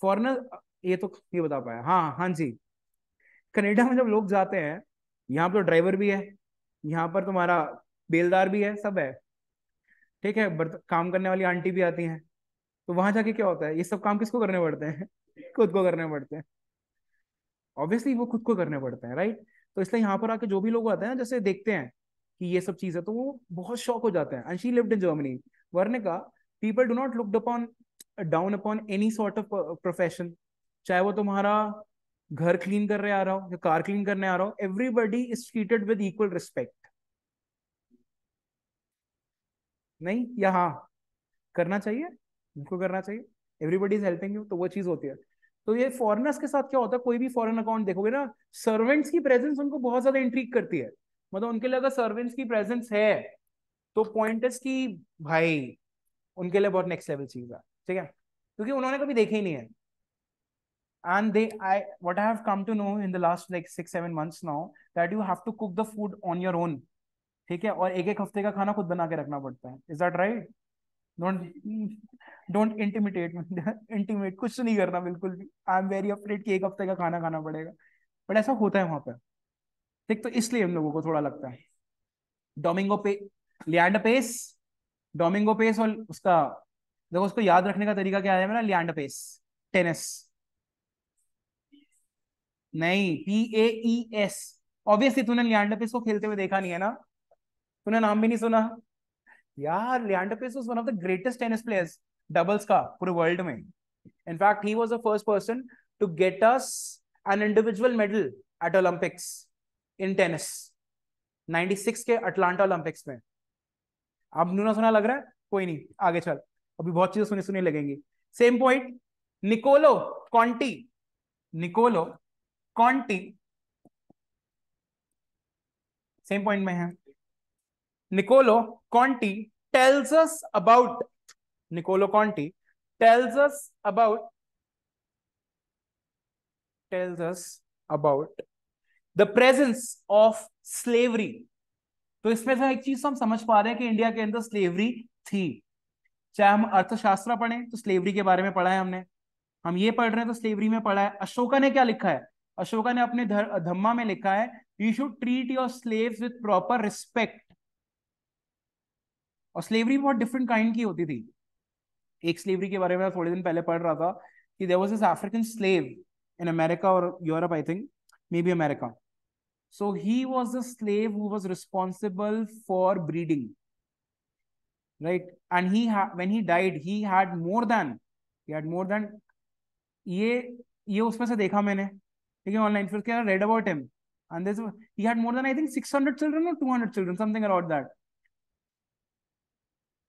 फॉरनर ये तो नहीं बता पाया हाँ हाँ जी कनेडा में जब लोग जाते हैं यहाँ पर तो ड्राइवर भी है यहाँ पर तुम्हारा बेलदार भी है सब है ठीक है काम करने वाली आंटी भी आती हैं तो वहां जाके क्या होता है ये सब काम किसको करने पड़ते हैं [LAUGHS] खुद को करने पड़ते हैं ऑब्वियसली वो खुद को करने पड़ते हैं राइट तो इसलिए यहाँ पर आके जो भी लोग आते हैं जैसे देखते हैं कि ये सब चीज है तो वो बहुत शौक हो जाते हैं and she lived in Germany वर्ने का people do not look upon down upon any sort of profession चाहे वो तुम्हारा घर क्लीन करने आ रहा हो या कार क्लीन करने आ रहा हो everybody is treated with equal respect नहीं या हाँ करना चाहिए उनको करना चाहिए एवरीबडी इज हेल्पिंग यू तो वो चीज होती है तो ये फॉरेनर्स के साथ क्या होता है कोई भी फॉरन अकाउंट देखोगे ना सर्वेंट्स की प्रेजेंस उनको बहुत ज्यादा इंट्रीक करती है मतलब उनके लिए अगर सर्वेंट्स की प्रेजेंस है तो पॉइंट की भाई उनके लिए बहुत नेक्स्ट लेवल चीज है ठीक है क्योंकि उन्होंने कभी देखे ही नहीं है and they i what i have come to know in the last like 6 7 months now that you have to cook the food on your own ठीक है और एक एक हफ्ते का खाना खुद बना के रखना पड़ता है is that right don't don't intimidate intimate कुछ नहीं करना बिल्कुल भी आई एम वेरी अफ्रेड कि एक हफ्ते का खाना खाना पड़ेगा बट ऐसा होता है वहां पर ठीक तो इसलिए हम लोगों को थोड़ा लगता है डोमिंगो पे लियांडर पेस डोमिंगो पेस और उसका देखो उसको याद रखने का तरीका क्या है मेरा लियांड पेस टेनिस नहीं P A E S obviously तूने लियांड पेस को खेलते हुए देखा नहीं है ना तूने नाम भी नहीं सुना यार Leander Paes was one of the greatest tennis players doubles का पूरे वर्ल्ड में in fact he was the first person to get us an individual medal at Olympics in tennis 96 के अटलांटा ओलंपिक्स में अब नूना सुना लग रहा है कोई नहीं आगे चल अभी बहुत चीजें सुनी सुनी लगेंगी same point Niccolo Conti Niccolo Conti same point में है Niccolo Conti tells us about Niccolo Conti tells us about tells us about the presence of slavery तो इसमें से एक चीज तो हम समझ पा रहे हैं कि इंडिया के अंदर स्लेवरी थी चाहे हम अर्थशास्त्र पढ़े तो स्लेवरी के बारे में पढ़ा है हमने हम ये पढ़ रहे हैं तो स्लेवरी में पढ़ा है अशोका ने क्या लिखा है अशोका ने अपने धम्मा में लिखा है you should treat your slave with proper respect और स्लेवरी बहुत डिफरेंट काइंड की होती थी एक स्लेवरी के बारे में थोड़े दिन पहले पढ़ रहा था कि there was is African slave in America और Europe I think maybe America So he was a slave who was responsible for breeding. Right? And he when he died, he had more than he had more than ये ये उसमें से देखा मैंने ठीक है online फिर क्या read about and this he had more than i think 600 children or 200 children something about that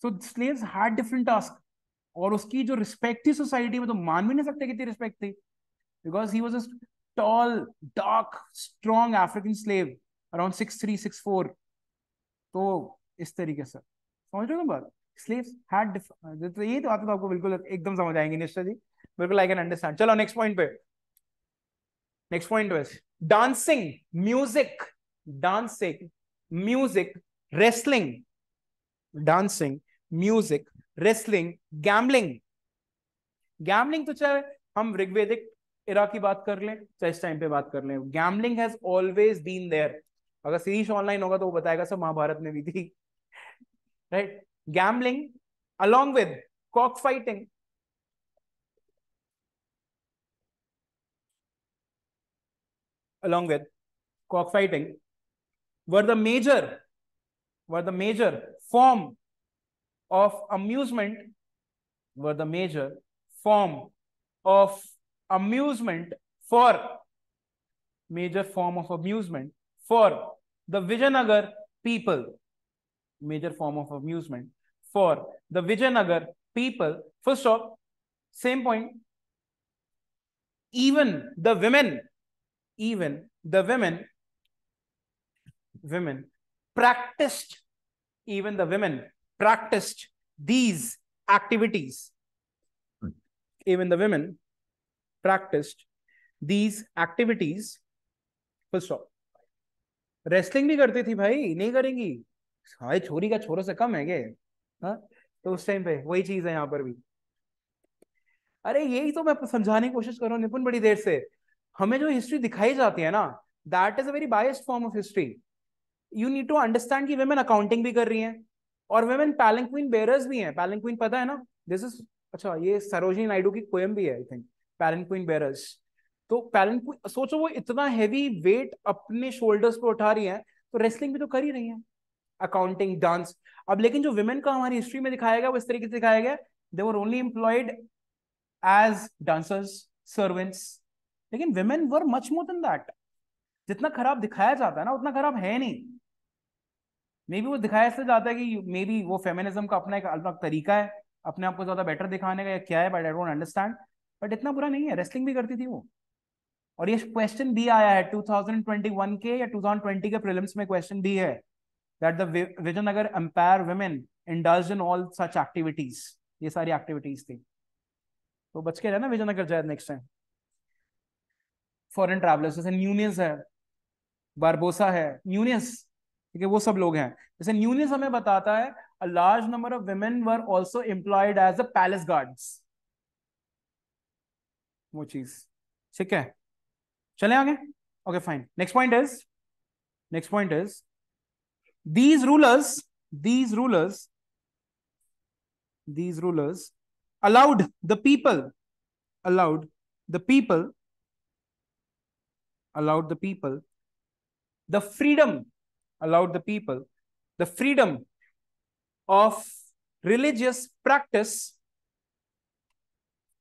so slaves had different tasks और उसकी जो रिस्पेक्ट थी सोसाइटी में तो मान भी नहीं सकते कितनी रिस्पेक्ट थी because he was tall, dark, strong African slave, around six three, six four. तो इस तरीके से समझ रहे हो बात स्लेव्स हैड तो, तो ये तो बातें तो आपको बिल्कुल एकदम समझ आएंगे निश्चय जी बिल्कुल आई कैन अंडरस्टैंड चलो नेक्स्ट पॉइंट पे next point was dancing music dancing music wrestling dancing music wrestling gambling gambling तो चाहे हम ऋग्वेदिक इरा की बात कर लें चाहे इस टाइम पे बात कर लें gambling has always been there अगर सीरीज ऑनलाइन होगा तो वो बताएगा सब महाभारत में भी थी right gambling along with cock fighting along with cock fighting were the major were the major form of amusement were the major form of amusement for major form of amusement for the Vijayanagar people, major form of amusement for the Vijayanagar people. First off, same point, even the women, even the women, women practiced, even the women practiced these activities. Hmm. Even the women practiced these activities full stop wrestling भी करती थी भाई नहीं करेंगी हाँ छोरी का छोरों से कम है क्या हाँ, तो उस टाइम पे वही चीज है यहाँ पर भी अरे यही तो मैं समझाने की कोशिश कर रहा हूँ निपुण बड़ी देर से हमें जो हिस्ट्री दिखाई जाती है ना that is a very biased form of history you need to understand कि वेमेन अकाउंटिंग भी कर रही हैं और वेमेन पैलेंक्विन बेरर्स भी हैं पैलेंक्विन पता है ना दिस इज अच्छा ये सरोजनी नायडू की कोयम भी है आई थिंक पैरेंक्विन बेरर्स तो पैरेंक्विन सोचो वो इतना हैवी वेट अपने शोल्डर्स पर उठा रही है तो रेसलिंग भी तो कर ही रही है अकाउंटिंग डांस अब लेकिन जो वुमेन का हमारी हिस्ट्री में दिखाया गया वो इस तरीके से दिखाया गया they were only employed as dancers servants लेकिन women were much more than that जितना खराब दिखाया जाता है ना उतना खराब है नहीं मे बी वो दिखाया से जाता है कि मे बी वो फेमिनिज्म का अपना एक अलग तरीका है अपने आप को ज्यादा बेटर दिखाने का या क्या है but I don't understand but इतना बुरा नहीं है रेसलिंग भी करती थी वो और ये क्वेश्चन भी आया है 2021 के या 2020 के प्रीलिम्स में क्वेश्चन भी है that the Vijayanagar empire women indulge in all such activities ये सारी एक्टिविटीज थी तो बच के रहना विजयनगर जाए नेक्स्ट टाइम फॉरेन ट्रैवलर्स जैसे न्यूनियस है बारबोसा है न्यूनियस ठीक है वो सब लोग हैं जैसे न्यूनियस हमें बताता है a large number of women were also employed as a palace guards वो चीज ठीक है चले आगे okay fine next point is next point is these rulers these rulers these rulers allowed the people allowed the people allowed the people the freedom allowed the people the freedom of religious practice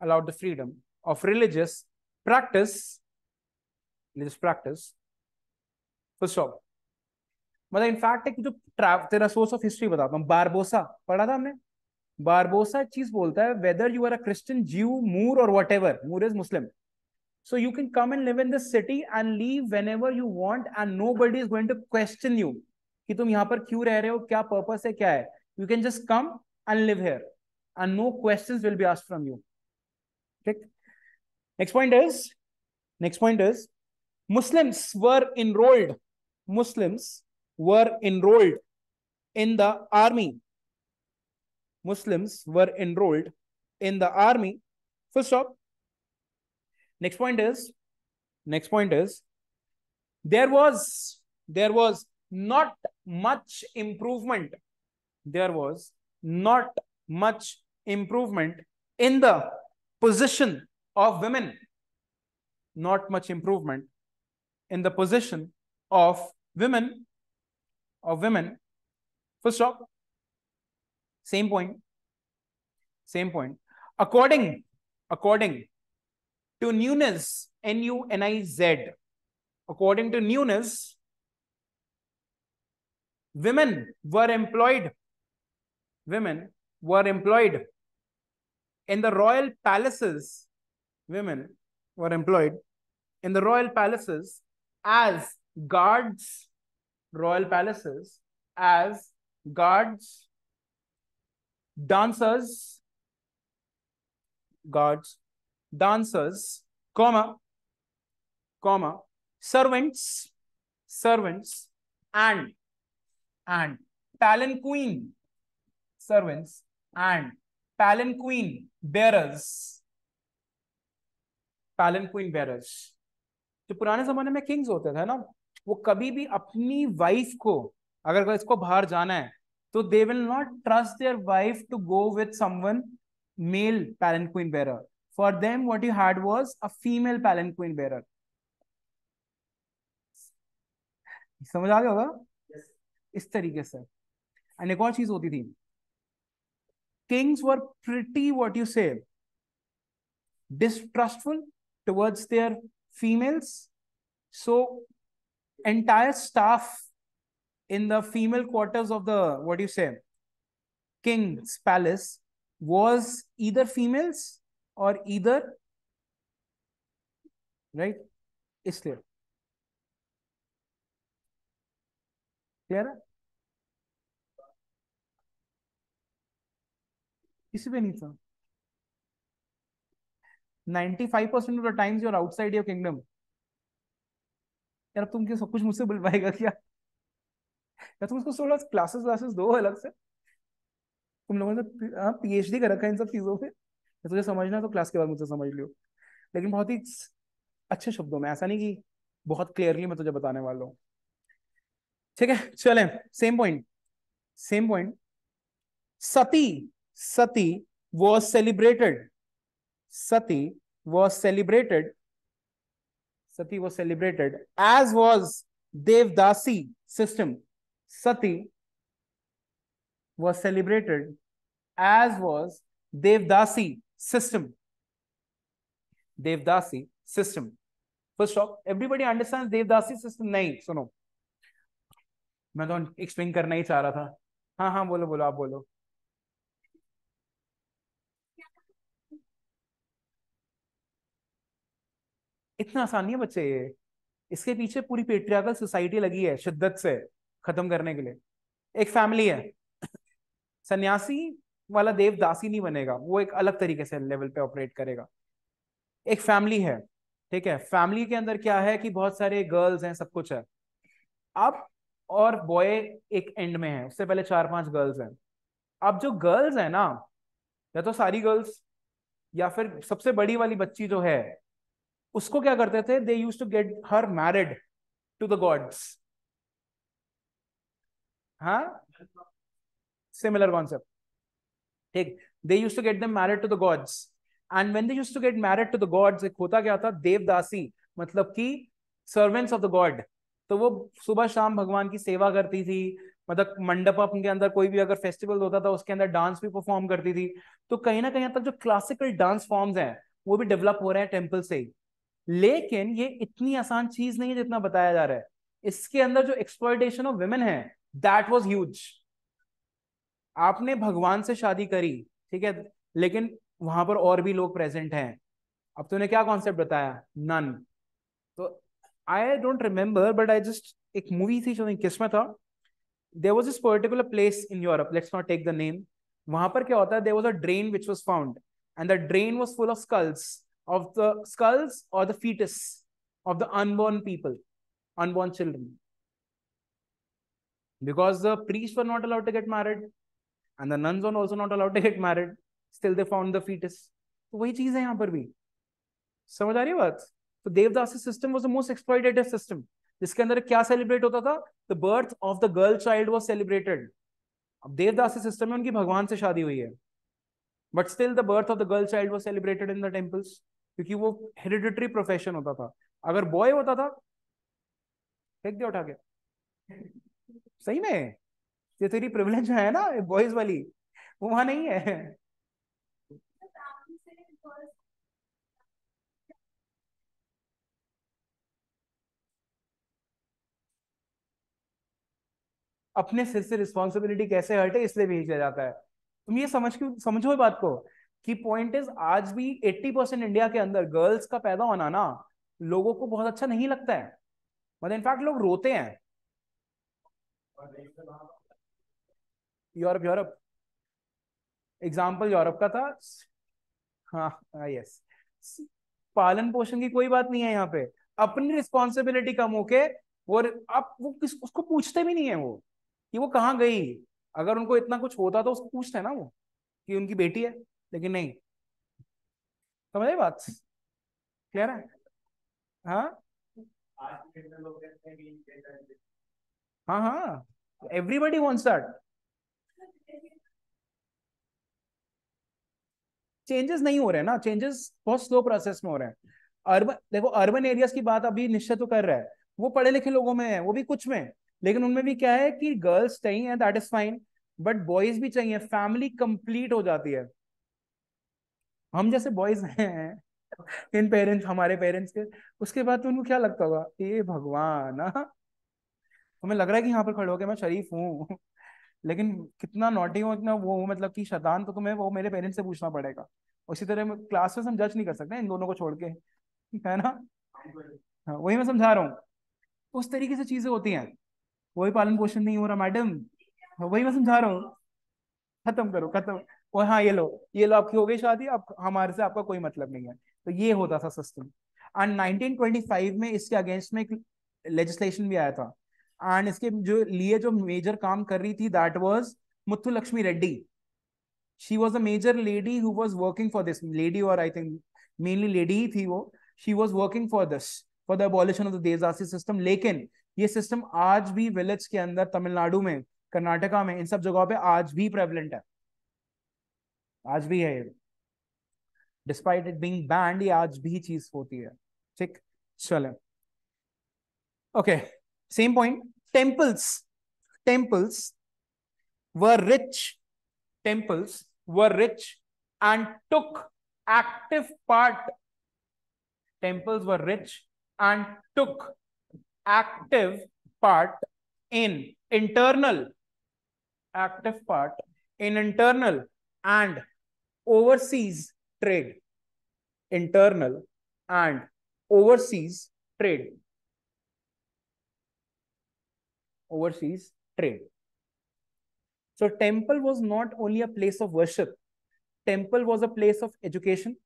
allowed the freedom of religious practice, religious practice, full stop. मतलब in fact है कि जो तेरा source of history बताता हूँ Barbosa पढ़ा था हमने बारबोसा एक चीज बोलता है whether you are a Christian Jew Moor और whatever Moor is Muslim so you can come and live in this city and leave whenever you want and nobody is going to question you कि तुम यहाँ पर क्यों रह रहे हो क्या पर्पज है क्या है you can just come and live here and no question will be asked from you ठीक Next point is, next point is, Muslims were enrolled. Muslims were enrolled in the army. Muslims were enrolled in the army. Full stop. Next point is, next point is, there was, there was not much improvement. There was not much improvement in the position of women, not much improvement in the position of women, of women. first stop. Same point. Same point. According, according to Nunes, N-U-N-I-Z, according to newness women were employed women were employed in the royal palaces women were employed in the royal palaces as guards, royal palaces as guards, dancers, guards, dancers, comma, comma, servants, servants, and, and, palanquin, servants, and palanquin, bearers, palanquin bearers जो पुराने जमाने में Kings होते थे ना वो कभी भी अपनी वाइफ को अगर इसको बाहर जाना है तो they will not trust their wife to go with someone male palanquin bearer for them what you had was a female palanquin bearer समझ आ गया होगा yes. इस तरीके से एंड एक और चीज होती थी kings were pretty what you say distrustful towards their females. So entire staff in the female quarters of the, what do you say, king's palace was either females or either, right? Is there? Clear? किसी पे नहीं था 95% of the times you are outside your kingdom यार तुम क्या सब कुछ मुझसे बोल पाएगा क्या यार तुम उसको थोड़ा क्लासेस व्लासेस दो अलग से तुम लोगों ने पीएचडी तो, हाँ, कर रखा है इन सब चीज़ों पे तुझे समझना तो क्लास के बाद मुझसे समझ लियो लेकिन बहुत ही अच्छे शब्दों में ऐसा नहीं कि बहुत क्लियरली मैं तुझे बताने वाला हूँ ठीक है चले same point same point sati sati was celebrated sati was celebrated, Sati was celebrated, as was Devdasi system. Sati was celebrated, as was Devdasi system. Devdasi system. First off, everybody understands Devdasi system? nahi suno main तो explain karna hi cha raha tha ha ha bolo bolo aap bolo इतना आसान नहीं है बच्चे ये इसके पीछे पूरी पेट्रियाकल सोसाइटी लगी है शिद्दत से खत्म करने के लिए एक फैमिली है सन्यासी वाला देव दासी नहीं बनेगा वो एक अलग तरीके से लेवल पे ऑपरेट करेगा एक फैमिली है ठीक है फैमिली के अंदर क्या है कि बहुत सारे गर्ल्स हैं सब कुछ है अब और बॉय एक एंड में है उससे पहले चार पांच गर्ल्स हैं अब जो गर्ल्स है ना या तो सारी गर्ल्स या फिर सबसे बड़ी वाली बच्ची जो है उसको क्या करते थे they use to get her married to the gods हाँ सिमिलर कॉन्सेप्ट ठीक they use to get the married to the gods and when they use to get married to the gods एक होता क्या था देवदासी मतलब कि सर्वेंट्स ऑफ द गॉड तो वो सुबह शाम भगवान की सेवा करती थी मतलब मंडप के अंदर कोई भी अगर फेस्टिवल होता था उसके अंदर डांस भी परफॉर्म करती थी तो कहीं ना कहीं तक जो क्लासिकल डांस फॉर्म्स हैं वो भी डेवलप हो रहे हैं टेम्पल से ही लेकिन ये इतनी आसान चीज नहीं है जितना बताया जा रहा है इसके अंदर जो एक्सप्लोर्टेशन ऑफ वुमेन है दैट वॉज ह्यूज आपने भगवान से शादी करी ठीक है लेकिन वहां पर और भी लोग प्रेजेंट हैं अब तूने क्या कॉन्सेप्ट बताया नन तो I don't remember but I just एक मूवी थी जो किस्मत था there was is particular place in Europe let's not take the name वहां पर क्या होता है there was a drain which was found and the drain was full of skulls of the skulls or the fetus of the unborn people, unborn children. Because the priests were not allowed to get married and the nuns were also not allowed to get married, still they found the fetus. So, why is here? So, Devdas' system was the most exploitative system. This kind of celebrate hota tha? the birth of the girl child was celebrated. Devdas' system, unki Bhagwan se shadi hui hai. but still the birth of the girl child was celebrated in the temples. क्योंकि वो hereditary profession होता था अगर boy होता था फेंक दिया उठा के सही में ये तेरी प्रिविलेज है ना बॉयज वाली वो वहां नहीं है अपने सिर से रिस्पॉन्सिबिलिटी कैसे हटे इसलिए भेजा जाता है तुम ये समझ के समझो बात को कि पॉइंट इज आज भी 80 परसेंट इंडिया के अंदर गर्ल्स का पैदा होना ना लोगों को बहुत अच्छा नहीं लगता है मतलब इनफैक्ट लोग रोते हैं यूरोप यूरोप एग्जाम्पल यूरोप का था हाँ यस हाँ, पालन पोषण की कोई बात नहीं है यहाँ पे अपनी रिस्पॉन्सिबिलिटी कम होके वो अब वो किस उसको पूछते भी नहीं है वो कि वो कहाँ गई अगर उनको इतना कुछ होता तो उसको पूछते हैं ना वो कि उनकी बेटी है लेकिन नहीं समझ बात क्लियर है हाँ हाँ हाँ एवरीबडी वॉन्ट्स दैट चेंजेस नहीं हो रहे ना चेंजेस बहुत स्लो प्रोसेस में हो रहे हैं अर्बन देखो अर्बन एरियाज की बात अभी निश्चय तो कर रहा है वो पढ़े लिखे लोगों में है वो भी कुछ में लेकिन उनमें भी क्या है कि गर्ल्स चाहिए that is fine but boys भी चाहिए फैमिली कंप्लीट हो जाती है हम जैसे बॉयज हैं इन पेरेंट्स हमारे पेरेंट्स के उसके बाद तो उनको क्या लगता होगा ए भगवान हाँ। हमें लग रहा है कि यहाँ पर खड़े होके मैं शरीफ हूँ लेकिन कितना नोटी हूँ इतना वो मतलब कि शतान तो तुम्हें वो मेरे पेरेंट्स से पूछना पड़ेगा उसी तरह क्लास में हम जज नहीं कर सकते इन दोनों को छोड़ के है ना हाँ, वही मैं समझा रहा हूँ उस तरीके से चीजें होती हैं वही पालन पोषण नहीं हो रहा मैडम हाँ, वही मैं समझा रहा हूँ खत्म करो खत्म और हाँ ये लो ये लो आपकी हो गई शादी आप हमारे से आपका कोई मतलब नहीं है तो ये होता था सिस्टम एंड 1925 में इसके अगेंस्ट में एक लेजिस्लेशन भी आया था एंड इसके जो लिए जो मेजर काम कर रही थी that was Muthu Lakshmi Reddy she was a major lady who was working for this lady और आई थिंक मेनली लेडी ही थी वो she was working for this for the abolition of the devadasi system लेकिन ये सिस्टम आज भी विलेज के अंदर तमिलनाडु में कर्नाटका में इन सब जगहों पे आज भी प्रेवलेंट है आज भी है ये डिस्पाइट इट बीइंग बैंड ये आज भी चीज होती है ठीक चले okay same point temples temples were rich temples were rich and took active part temples were rich and took active part in internal active part in internal and overseas trade, internal and overseas trade. Overseas trade. So temple was not only a place of worship. Temple was a place of education,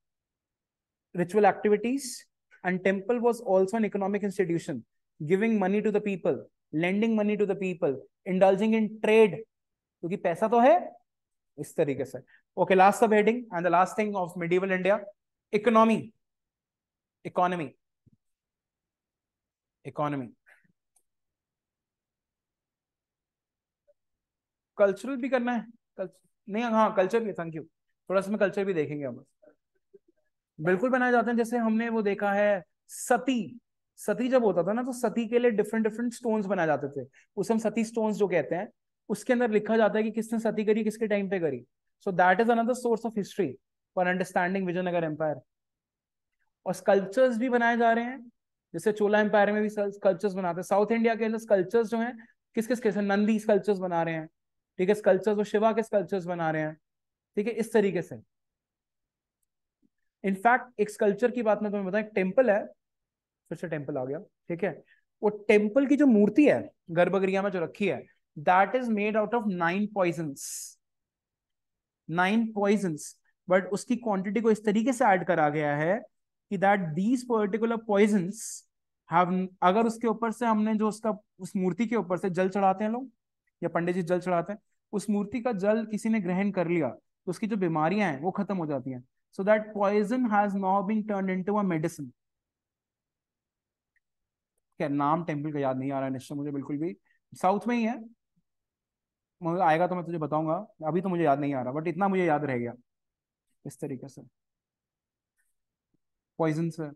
ritual activities, and temple was also an economic institution, giving money to the people, lending money to the people, indulging in trade. क्योंकि पैसा तो है इस तरीके से okay last subheading and the last thing of medieval India economy economy economy cultural भी करना है कल्चर नहीं हाँ कल्चर भी थैंक यू थोड़ा सा कल्चर भी देखेंगे हम बिल्कुल बनाए जाते हैं जैसे हमने वो देखा है सती सती जब होता था ना तो सती के लिए डिफरेंट डिफरेंट स्टोन्स बनाए जाते थे उसे हम सती स्टोन्स जो कहते हैं उसके अंदर लिखा जाता है कि किसने सती करी किसके टाइम पे करी so that is another source of history for understanding Vijayanagar empire और स्कल्पचर्स भी बनाए जा रहे हैं जैसे चोला एम्पायर में भी स्कल्पचर्स बनाते हैं साउथ इंडिया के अंदर स्कल्पचर्स जो हैं किस किस कैसे नंदी स्कल्पचर्स बना रहे हैं ठीक है स्कल्पचर्स और शिवा के स्कल्पचर्स बना रहे हैं ठीक है इस तरीके से इनफैक्ट एक स्कल्पचर की बात मैं तुम्हें बताऊं एक टेम्पल है फिर से टेम्पल आ गया ठीक है वो टेम्पल की जो मूर्ति है गर्भगृह में जो रखी है that is made out of nine poisons nine poisons but उसकी quantity को इस तरीके से add करा गया है कि that these particular poisons have अगर उसके ऊपर से हमने जो उसका उस मूर्ति के ऊपर से जल चढ़ाते हैं लोग या पंडित जी जल चढ़ाते हैं उस मूर्ति का जल किसी ने ग्रहण कर लिया तो उसकी जो बीमारियां हैं वो खत्म हो जाती हैं so that poison has now been turn into a medicine क्या नाम टेम्पल का याद नहीं आ रहा है निश्चय मुझे बिल्कुल भी साउथ में ही है आएगा तो मैं तुझे बताऊंगा अभी तो मुझे याद नहीं आ रहा बट इतना मुझे याद रह गया इस तरीके से पॉइजन से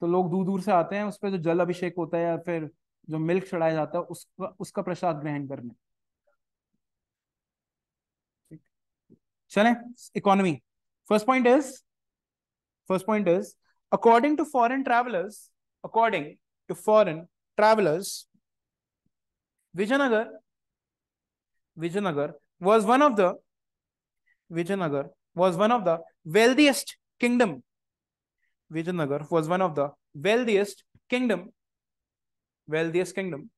तो लोग दूर दूर से आते हैं उस पर जो जल अभिषेक होता है या फिर जो मिल्क चढ़ाया जाता है उसका उसका प्रसाद ग्रहण करने चले economy first point is first point is according to foreign travellers according to foreign travellers Vijayanagar Vijayanagar was one of the Vijayanagar was one of the wealthiest kingdom. Vijayanagar was one of the wealthiest kingdom, wealthiest kingdom.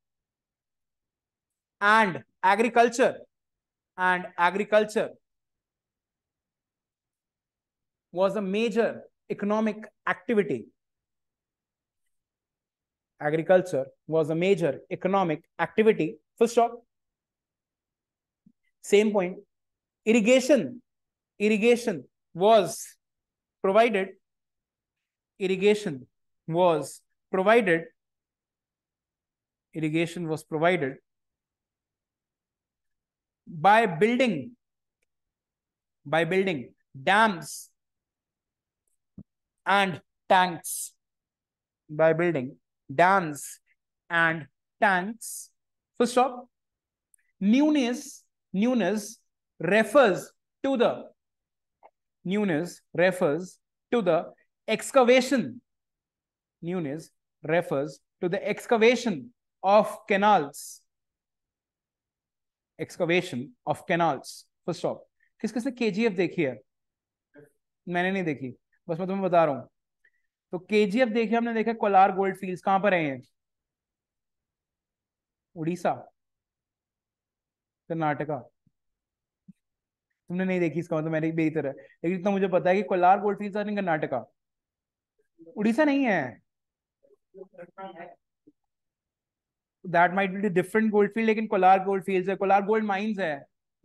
And agriculture, and agriculture was a major economic activity. Agriculture was a major economic activity. Full stop same point irrigation irrigation was provided irrigation was provided irrigation was provided by building by building dams and tanks by building dams and tanks First of, newness newness refers to the newness refers to the excavation newness refers to the excavation of canals excavation of canals first stop kis kis ne kgf dekhi hai maine nahi dekhi bas main tumhe bata raha hu to kgf KGF humne dekha kolar gold fields kahan par hai ye odisha Karnataka तुमने नहीं देखी इसका मतलब मैंने मेरी तरह लेकिन इतना मुझे पता है कि Kolar gold field in Karnataka Orissa नहीं है that might be different gold field लेकिन कोलार गोल्ड फील्ड है कोलार गोल्ड माइंस है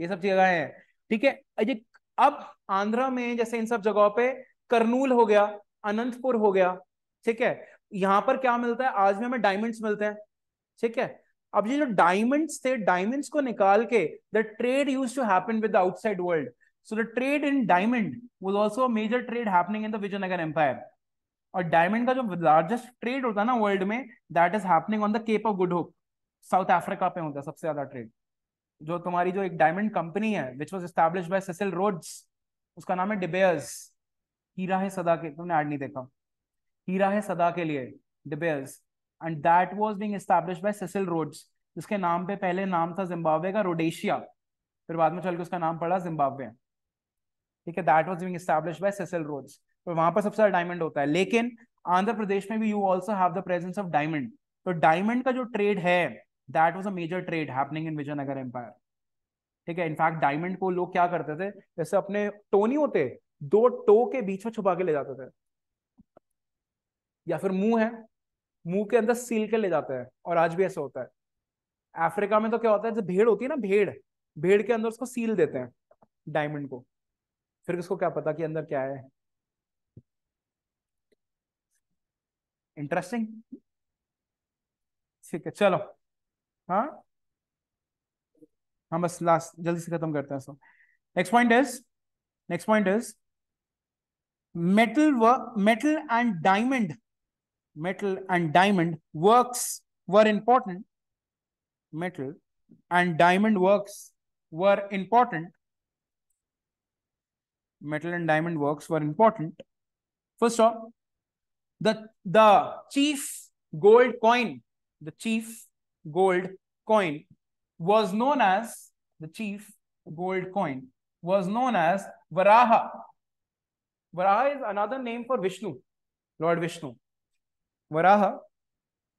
ये सब जगह है ठीक है अजय अब आंध्रा में जैसे इन सब जगहों पे करनूल हो गया अनंतपुर हो गया ठीक है यहाँ पर क्या मिलता है आज में हमें डायमंड्स मिलते हैं ठीक है अब ये जो डायमंड्स थे डायमंड्स को निकाल के the trade use to happen with outside world so the trade in diamond also a major trade happening in the Vijayanagar empire और डायमंड का जो लार्जेस्ट ट्रेड होता है ना वर्ल्ड में that is happening on the Cape of Good Hope South Africa पे होता है सबसे ज्यादा ट्रेड जो तुम्हारी जो एक डायमंड कंपनी है which was establish by Cecil Rhodes उसका नाम है डिबेयर्स हीरा है सदा के तुमने ऐड नहीं देखा हीरा है सदा के लिए De Beers and that was being establish by Cecil Rhodes जिसके नाम पे पहले नाम था जिम्बाब्वे का रोडेशिया फिर बाद में चल के उसका नाम पड़ा जिम्बाब्वे ठीक है that was being establish by Cecil Rhodes पर वहां पर सबसे ज्यादा डायमंड होता है लेकिन आंध्र प्रदेश में भी you also have the presence of diamond तो डायमंड का जो ट्रेड है that was a major trade happening in Vijayanagar empire ठीक है इनफैक्ट डायमंड को लोग क्या करते थे जैसे अपने टो नहीं होते दो टो के बीच में छुपा के ले जाते थे या फिर मुंह है मुंह के अंदर सील के ले जाते हैं और आज भी ऐसा होता है अफ्रीका में तो क्या होता है जब भेड़ होती है ना भेड़ भेड़ के अंदर उसको सील देते हैं डायमंड को फिर उसको क्या पता कि अंदर क्या है इंटरेस्टिंग ठीक है चलो हाँ हाँ बस लास्ट जल्दी से खत्म करते हैं so next point is next point is metal व metal and diamond metal and diamond works were important. Metal and diamond works were important. Metal and diamond works were important. First of all, the, the chief gold coin, the chief gold coin was known as the chief gold coin was known as Varaha. Varaha is another name for Vishnu, Lord Vishnu. Varaha,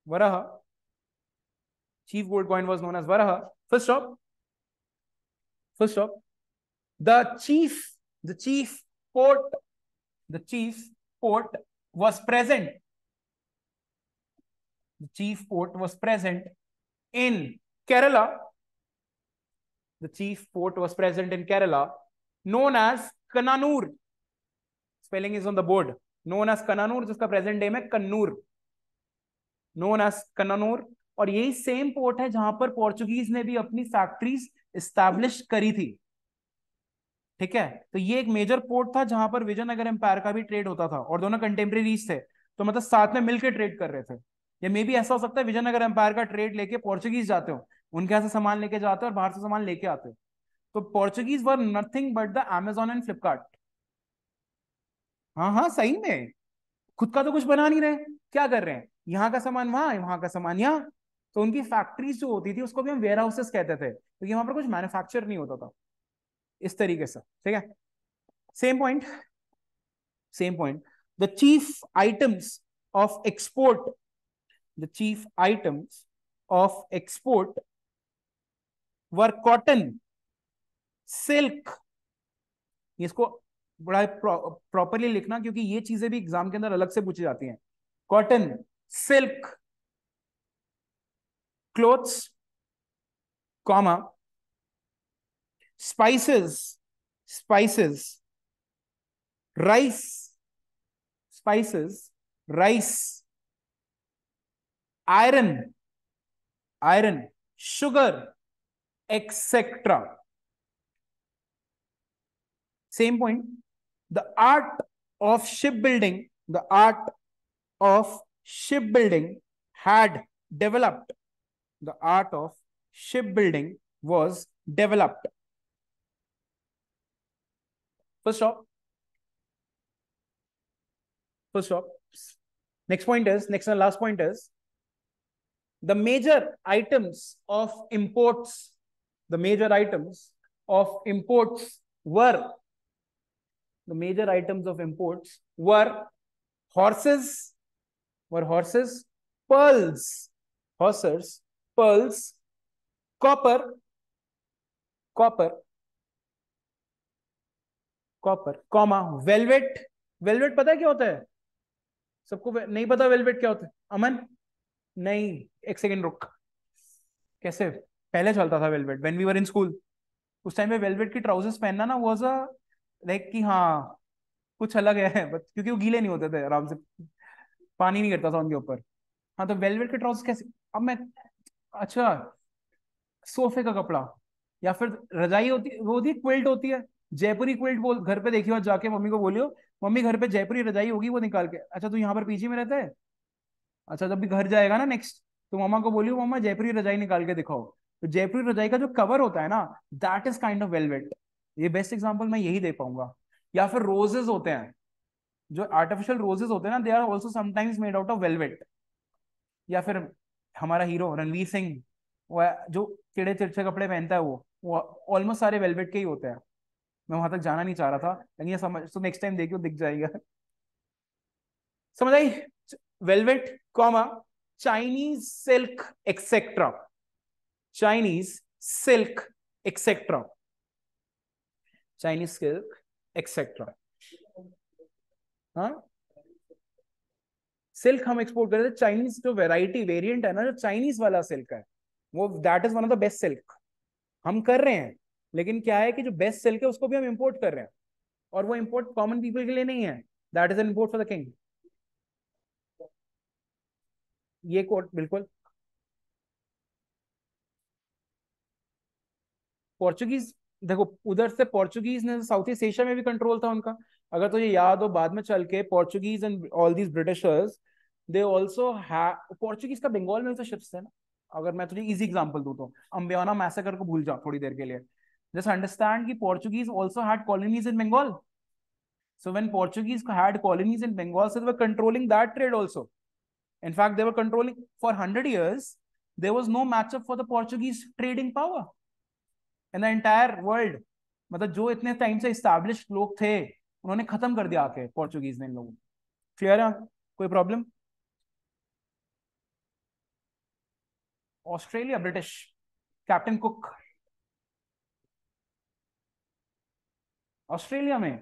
Varaha. Chief gold coin was known as Varaha. First stop. First stop. The chief, the chief port, the chief port was present. The chief port was present in Kerala. The chief port was present in Kerala, known as Kananur. Spelling is on the board. Known as Kananur, जिसका present name है Kannur. Known as Cannanore और यही same port है जहां पर Portuguese ने भी अपनी फैक्ट्रीज स्टैब्लिश करी थी ठीक है तो ये एक मेजर पोर्ट था जहां पर विजयनगर एम्पायर का भी ट्रेड होता था और दोनों कंटेम्प्रेरीज थे तो मतलब साथ में मिलकर ट्रेड कर रहे थे या मे भी ऐसा हो सकता है विजयनगर एम्पायर का ट्रेड लेके पोर्चुगीज जाते हो उनके यहां से सामान लेके जाते हो और बाहर से सामान लेके आते हो तो Portuguese were nothing but the Amazon and Flipkart हाँ हाँ सही में खुद का तो कुछ बना नहीं रहे क्या कर रहे हैं यहाँ का सामान वहां वहां का सामान यहाँ तो उनकी फैक्ट्रीज जो होती थी उसको भी हम वेयर हाउसेस कहते थे क्योंकि तो वहां पर कुछ मैन्युफैक्चर नहीं होता था इस तरीके से ठीक है same point same point the chief items of export the chief items of export were cotton silk इसको बड़ा प्रॉपरली लिखना क्योंकि ये चीजें भी एग्जाम के अंदर अलग से पूछी जाती हैं cotton silk clothes, comma, spices, spices, rice, spices, rice, iron, iron, sugar, etc. Same point, the art of shipbuilding, the art of shipbuilding had developed. The art of shipbuilding was developed. First stop. first stop. next point is, next and last point is, the major items of imports, the major items of imports were, the major items of imports were horses, were horses' pearls. Horses' pearls, copper, copper, copper comma velvet velvet पता है क्या होता है सबको नहीं पता velvet क्या होता है अमन नहीं एक सेकेंड रुक कैसे पहले चलता था velvet when we were in school उस टाइम पे वेलवेट की ट्राउजर्स पहनना ना वो अ लाइक कि हाँ कुछ अलग है बट क्योंकि वो गीले नहीं होते थे आराम से पानी नहीं गिरता था उनके ऊपर हाँ तो वेलवेट के ट्राउजर्स कैसे अब मैं अच्छा सोफे का कपड़ा या फिर रजाई होती वो होती है क्विल्ट होती है जयपुरी क्विल्ट बोल घर पे देखियो जाके मम्मी को बोलियो मम्मी घर पे जयपुरी रजाई होगी वो निकाल के अच्छा तू यहाँ पर पीछे में रहता है अच्छा जब भी घर जाएगा ना नेक्स्ट तो मम्मा को बोलियो मामा जयपुरी रजाई निकाल के दिखाओ तो जयपुरी रजाई का जो कवर होता है ना that is kind of velvet ये बेस्ट एग्जाम्पल मैं यही दे पाऊंगा या फिर रोजेज होते हैं जो आर्टिफिशियल रोजेस होते हैं ना they are also sometimes made out of velvet या फिर हमारा हीरो रणवीर सिंह जो टेढ़े तिरछे कपड़े पहनता है वो वो ऑलमोस्ट सारे वेलवेट के ही होते हैं मैं वहां तक जाना नहीं चाह रहा था लेकिन ये समझ तो नेक्स्ट टाइम देखियो दिख जाएगा समझ आई velvet comma Chinese silk etcetera Chinese silk etcetera Chinese silk etcetera हाँ सिल्क हम एक्सपोर्ट कर रहे थे चाइनीज जो वेराइटी वेरियंट है ना जो चाइनीज वाला सिल्क है वो that is one of the best silk हम कर रहे हैं लेकिन क्या है कि जो बेस्ट सिल्क है उसको भी हम इम्पोर्ट कर रहे हैं और वो इम्पोर्ट कॉमन पीपल के लिए नहीं है that is an import for the king ये कोट बिल्कुल पोर्चुगीज देखो उधर से पोर्चुगीज ने साउथ ईस्ट एशिया में भी कंट्रोल था उनका अगर तुझे तो याद हो बाद में चल के Portuguese and all these Britishers they also Portuguese का बंगाल में तो शिप्स है ना अगर मैं तुझे इजी एग्जाम्पल दू तो अम्बियाना मैसेकर को भूल जाओ थोड़ी देर के लिए जस्ट अंडरस्टैंड की Portuguese also had colonies in Bengal so when Portuguese had colonies in Bengal so they were controlling that trade also in fact they were controlling for 100 years there was no matchup for the portuguese trading power in the entire world मतलब जो इतने time से establish लोग थे उन्होंने खत्म कर दिया आके पोर्चुगीज ने इन लोगों क्लियर है कोई problem Australia British captain Cook Australia में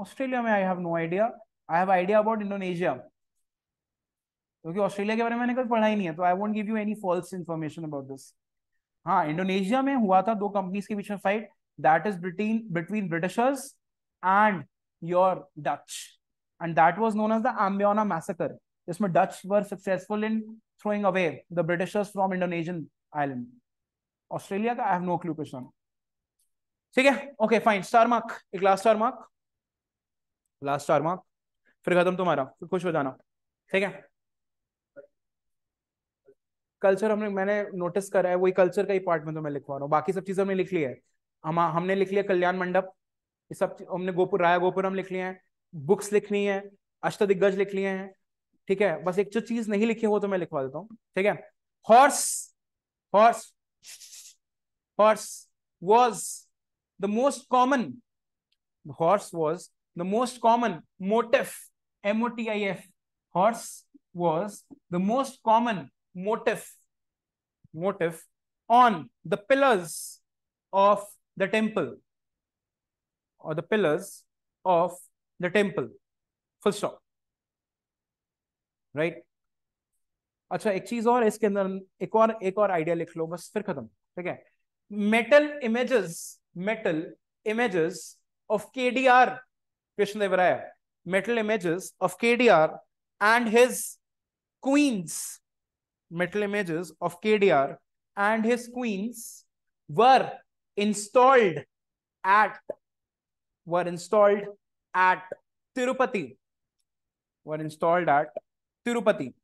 ऑस्ट्रेलिया में I have no idea I have idea about Indonesia क्योंकि ऑस्ट्रेलिया के बारे में मैंने कभी पढ़ा ही नहीं है तो I won't give you any false information about this हाँ इंडोनेशिया में हुआ था दो कंपनीज के बीच में fight that is between between Britishers and your Dutch. And that was known as the Amboina massacre. जिसमें Dutch were successful in throwing away the Britishers from Indonesian island. Australia का I have no clue Krishna ठीक है okay fine star mark एक last star mark last star mark फिर खत्म तुम्हारा फिर खुश हो जाना ठीक है कल्चर हमने मैंने नोटिस करा है वही कल्चर का ही पार्ट में तो मैं लिखवा रहा हूँ बाकी सब चीजें हमने लिख ली है हम हमने लिख लिया कल्याण मंडप ये सब हमने गोपुर राया गोपुरम लिख लिए हैं बुक्स लिखनी है अष्टदिग्गज लिख लिए हैं ठीक है बस एक जो चीज नहीं लिखी वो तो मैं लिखवा देता हूँ ठीक है horse horse horse was the most common horse was the most common motif F horse was the most common motif motif on the pillars of the temple or the pillars of the temple. Full stop. Right right? अच्छा एक चीज और इसके अंदर एक और एक और आइडिया लिख लो बस फिर खत्म ठीक है metal images metal images of K D R Krishna Deva Raya metal images of K D R and his queens metal images of K D R and his queens were installed at were installed at Tirupati. Were installed at Tirupati.